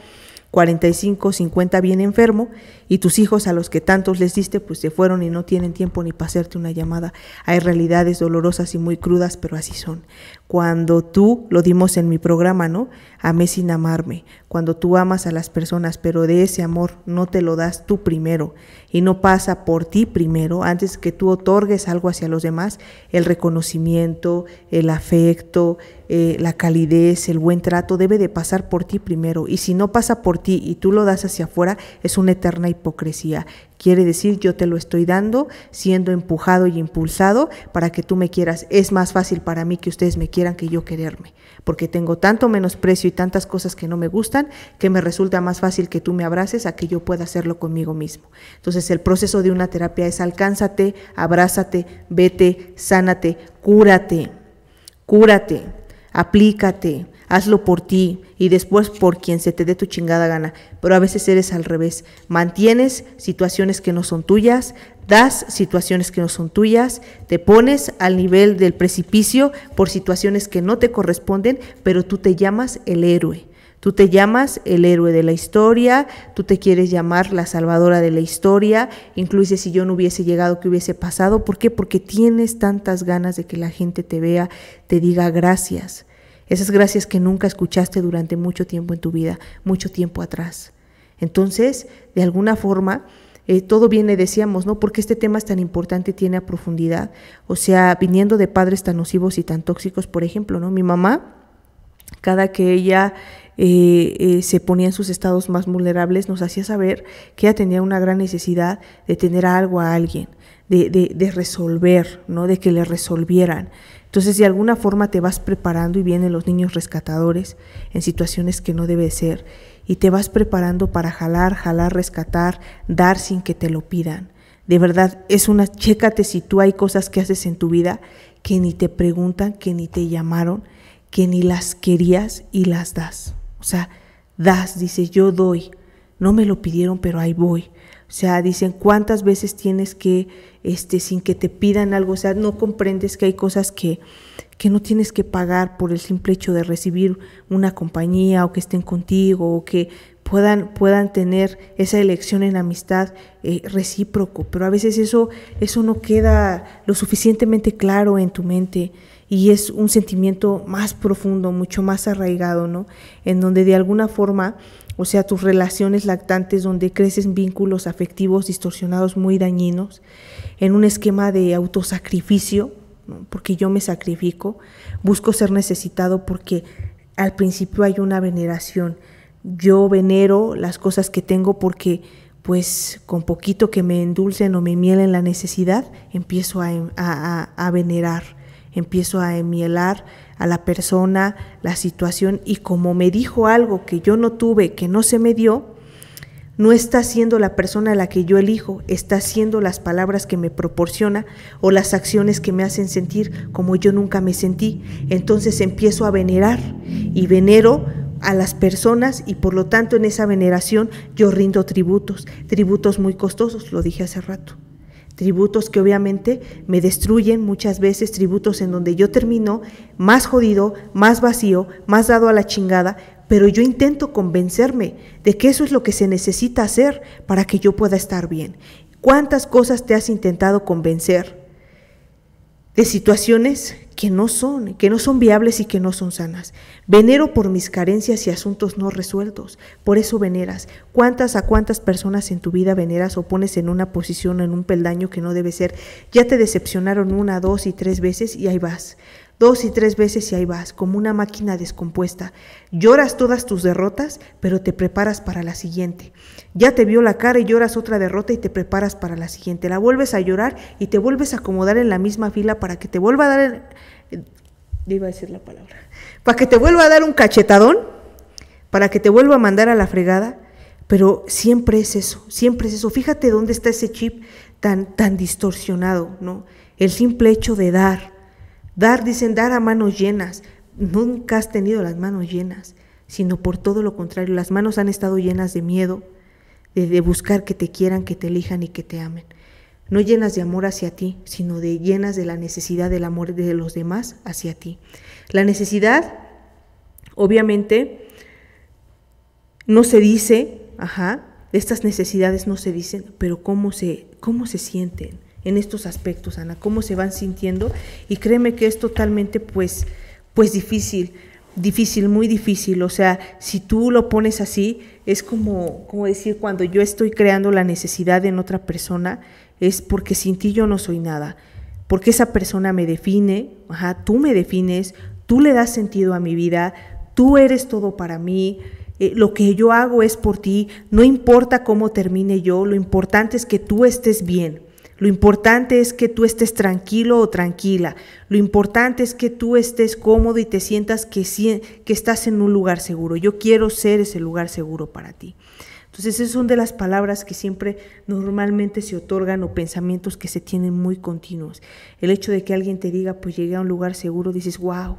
45, 50 bien enfermo y tus hijos a los que tantos les diste pues se fueron y no tienen tiempo ni para hacerte una llamada. Hay realidades dolorosas y muy crudas, pero así son. Cuando tú, lo dimos en mi programa, ¿no? Amé sin amarme cuando tú amas a las personas, pero de ese amor no te lo das tú primero y no pasa por ti primero, antes que tú otorgues algo hacia los demás, el reconocimiento, el afecto, eh, la calidez, el buen trato, debe de pasar por ti primero. Y si no pasa por ti y tú lo das hacia afuera, es una eterna hipocresía. Quiere decir, yo te lo estoy dando, siendo empujado y impulsado para que tú me quieras. Es más fácil para mí que ustedes me quieran que yo quererme, porque tengo tanto menosprecio y tantas cosas que no me gustan que me resulta más fácil que tú me abraces a que yo pueda hacerlo conmigo mismo. Entonces, el proceso de una terapia es alcánzate, abrázate, vete, sánate, cúrate, cúrate, aplícate, Hazlo por ti y después por quien se te dé tu chingada gana. Pero a veces eres al revés. Mantienes situaciones que no son tuyas, das situaciones que no son tuyas, te pones al nivel del precipicio por situaciones que no te corresponden, pero tú te llamas el héroe. Tú te llamas el héroe de la historia, tú te quieres llamar la salvadora de la historia, incluso si yo no hubiese llegado, ¿qué hubiese pasado? ¿Por qué? Porque tienes tantas ganas de que la gente te vea, te diga gracias esas gracias que nunca escuchaste durante mucho tiempo en tu vida, mucho tiempo atrás. Entonces, de alguna forma, eh, todo viene, decíamos, ¿no? Porque este tema es tan importante, tiene a profundidad. O sea, viniendo de padres tan nocivos y tan tóxicos, por ejemplo, ¿no? Mi mamá, cada que ella eh, eh, se ponía en sus estados más vulnerables, nos hacía saber que ella tenía una gran necesidad de tener algo a alguien, de, de resolver, ¿no? De que le resolvieran. Entonces, de alguna forma te vas preparando y vienen los niños rescatadores en situaciones que no debe ser y te vas preparando para jalar, jalar, rescatar, dar sin que te lo pidan. De verdad, es una chécate si tú hay cosas que haces en tu vida que ni te preguntan, que ni te llamaron, que ni las querías y las das. O sea, das, dice yo doy. No me lo pidieron, pero ahí voy. O sea, dicen cuántas veces tienes que, este, sin que te pidan algo, o sea, no comprendes que hay cosas que, que no tienes que pagar por el simple hecho de recibir una compañía o que estén contigo o que puedan, puedan tener esa elección en amistad eh, recíproco. Pero a veces eso, eso no queda lo suficientemente claro en tu mente y es un sentimiento más profundo, mucho más arraigado, ¿no? En donde de alguna forma o sea, tus relaciones lactantes donde crecen vínculos afectivos distorsionados muy dañinos, en un esquema de autosacrificio, porque yo me sacrifico, busco ser necesitado porque al principio hay una veneración. Yo venero las cosas que tengo porque pues con poquito que me endulcen o me mielen la necesidad, empiezo a, em, a, a venerar, empiezo a emielar a la persona, la situación y como me dijo algo que yo no tuve, que no se me dio, no está siendo la persona a la que yo elijo, está siendo las palabras que me proporciona o las acciones que me hacen sentir como yo nunca me sentí. Entonces empiezo a venerar y venero a las personas y por lo tanto en esa veneración yo rindo tributos, tributos muy costosos, lo dije hace rato tributos que obviamente me destruyen muchas veces, tributos en donde yo termino más jodido, más vacío, más dado a la chingada, pero yo intento convencerme de que eso es lo que se necesita hacer para que yo pueda estar bien. ¿Cuántas cosas te has intentado convencer? de situaciones que no son, que no son viables y que no son sanas. Venero por mis carencias y asuntos no resueltos. Por eso veneras. ¿Cuántas a cuántas personas en tu vida veneras o pones en una posición, en un peldaño que no debe ser? Ya te decepcionaron una, dos y tres veces y ahí vas dos y tres veces y ahí vas, como una máquina descompuesta. Lloras todas tus derrotas, pero te preparas para la siguiente. Ya te vio la cara y lloras otra derrota y te preparas para la siguiente. La vuelves a llorar y te vuelves a acomodar en la misma fila para que te vuelva a dar, iba a decir la palabra, para que te vuelva a dar un cachetadón, para que te vuelva a mandar a la fregada. Pero siempre es eso, siempre es eso. Fíjate dónde está ese chip tan, tan distorsionado, ¿no? El simple hecho de dar, Dar, dicen, dar a manos llenas. Nunca has tenido las manos llenas, sino por todo lo contrario, las manos han estado llenas de miedo, de, buscar que te quieran, que te elijan y que te amen. No llenas de amor hacia ti, sino de llenas de la necesidad del amor de los demás hacia ti. La necesidad, obviamente, no se dice, ajá, estas necesidades no se dicen, pero cómo se, cómo se sienten, en estos aspectos, Ana, cómo se van sintiendo y créeme que es totalmente pues, pues difícil, difícil, muy difícil, o sea, si tú lo pones así, es como, como decir, cuando yo estoy creando la necesidad en otra persona, es porque sin ti yo no soy nada, porque esa persona me define, tú me defines, tú le das sentido a mi vida, tú eres todo para mí, eh, lo que yo hago es por ti, no importa cómo termine yo, lo importante es que tú estés bien. Lo importante es que tú estés tranquilo o tranquila. Lo importante es que tú estés cómodo y te sientas que, que estás en un lugar seguro. Yo quiero ser ese lugar seguro para ti. Entonces, esas son de las palabras que siempre normalmente se otorgan o pensamientos que se tienen muy continuos. El hecho de que alguien te diga, pues llegué a un lugar seguro, dices, wow,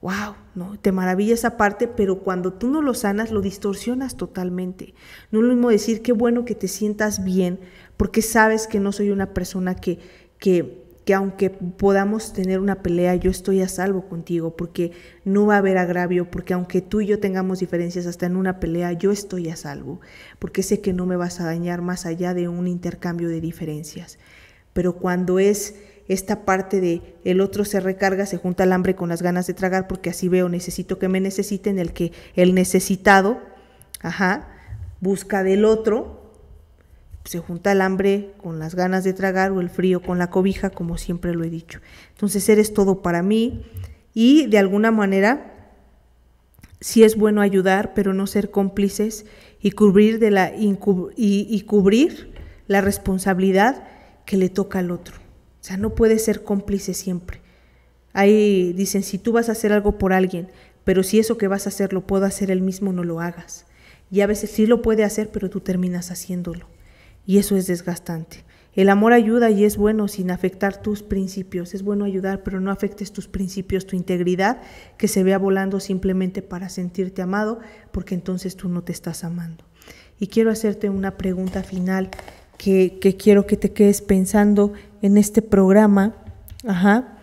wow, ¿no? Te maravilla esa parte, pero cuando tú no lo sanas, lo distorsionas totalmente. No es lo mismo decir, qué bueno que te sientas bien, porque sabes que no soy una persona que, que, que aunque podamos tener una pelea, yo estoy a salvo contigo, porque no va a haber agravio, porque aunque tú y yo tengamos diferencias hasta en una pelea, yo estoy a salvo, porque sé que no me vas a dañar más allá de un intercambio de diferencias. Pero cuando es esta parte de el otro se recarga, se junta el hambre con las ganas de tragar, porque así veo, necesito que me necesiten, el que el necesitado, ajá, busca del otro se junta el hambre con las ganas de tragar o el frío con la cobija, como siempre lo he dicho. Entonces eres todo para mí y de alguna manera sí es bueno ayudar, pero no ser cómplices y cubrir, de la, y, y cubrir la responsabilidad que le toca al otro. O sea, no puedes ser cómplice siempre. Ahí dicen, si tú vas a hacer algo por alguien, pero si eso que vas a hacer lo puedo hacer él mismo, no lo hagas. Y a veces sí lo puede hacer, pero tú terminas haciéndolo y eso es desgastante. El amor ayuda y es bueno sin afectar tus principios. Es bueno ayudar, pero no afectes tus principios, tu integridad, que se vea volando simplemente para sentirte amado, porque entonces tú no te estás amando. Y quiero hacerte una pregunta final que, quiero que te quedes pensando en este programa. Ajá.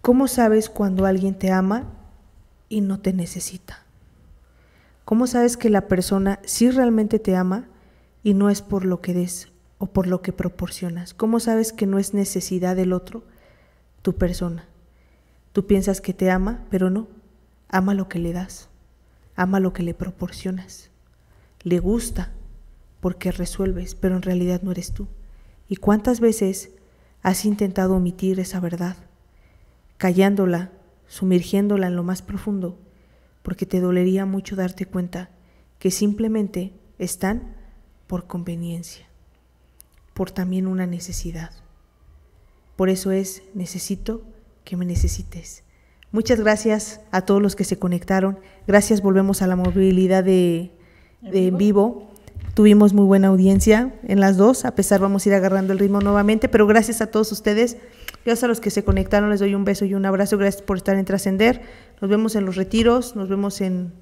¿Cómo sabes cuando alguien te ama y no te necesita? ¿Cómo sabes que la persona sí realmente te ama y no es por lo que des o por lo que proporcionas? ¿Cómo sabes que no es necesidad del otro tu persona? Tú piensas que te ama, pero no. Ama lo que le das, ama lo que le proporcionas. Le gusta porque resuelves, pero en realidad no eres tú. ¿Y cuántas veces has intentado omitir esa verdad, callándola, sumergiéndola en lo más profundo? porque te dolería mucho darte cuenta que simplemente están por conveniencia, por también una necesidad. Por eso es, necesito que me necesites. Muchas gracias a todos los que se conectaron. Gracias, volvemos a la movilidad de, ¿En vivo. Tuvimos muy buena audiencia en las dos, a pesar vamos a ir agarrando el ritmo nuevamente, pero gracias a todos ustedes, gracias a los que se conectaron, les doy un beso y un abrazo, gracias por estar en Trascender, nos vemos en los retiros, nos vemos en,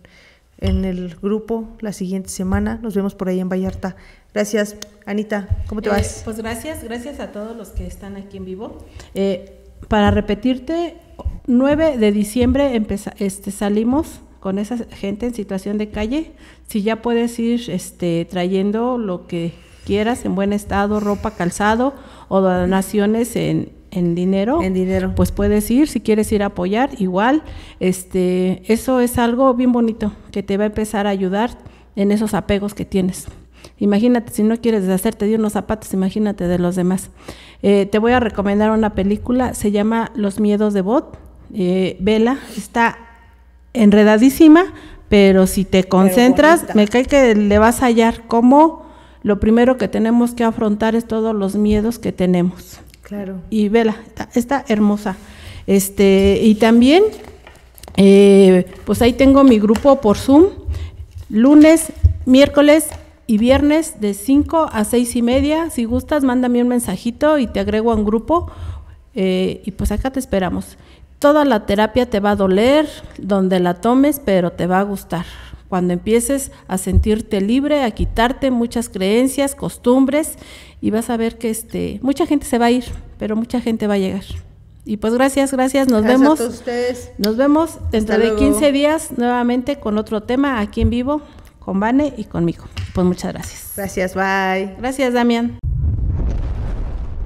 en el grupo la siguiente semana. Nos vemos por ahí en Vallarta. Gracias, Anita. ¿Cómo te eh, vas? Pues gracias, gracias a todos los que están aquí en vivo. Eh, para repetirte, 9 de diciembre este, salimos con esa gente en situación de calle, si ya puedes ir este, trayendo lo que quieras en buen estado, ropa, calzado o donaciones en, dinero, en dinero, pues puedes ir, si quieres ir a apoyar, igual, este, eso es algo bien bonito que te va a empezar a ayudar en esos apegos que tienes. Imagínate, si no quieres deshacerte de unos zapatos, imagínate de los demás. Eh, te voy a recomendar una película, se llama Los miedos de Bot. Eh, vela, está enredadísima, pero si te concentras, me cae que le vas a hallar cómo lo primero que tenemos que afrontar es todos los miedos que tenemos. Claro. Y vela, está, hermosa. Este, y también, eh, pues ahí tengo mi grupo por Zoom, lunes, miércoles y viernes de 5 a seis y media. Si gustas, mándame un mensajito y te agrego a un grupo. Eh, y pues acá te esperamos. Toda la terapia te va a doler donde la tomes, pero te va a gustar. Cuando empieces a sentirte libre, a quitarte muchas creencias, costumbres, y vas a ver que este, mucha gente se va a ir, pero mucha gente va a llegar. Y pues gracias, gracias. Nos gracias vemos. A ustedes. Nos vemos dentro de 15 días nuevamente con otro tema aquí en vivo, con Vane y conmigo. Pues muchas gracias. Gracias, bye. Gracias, Damián.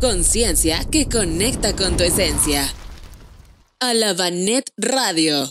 Conciencia que conecta con tu esencia. Alabanet Radio.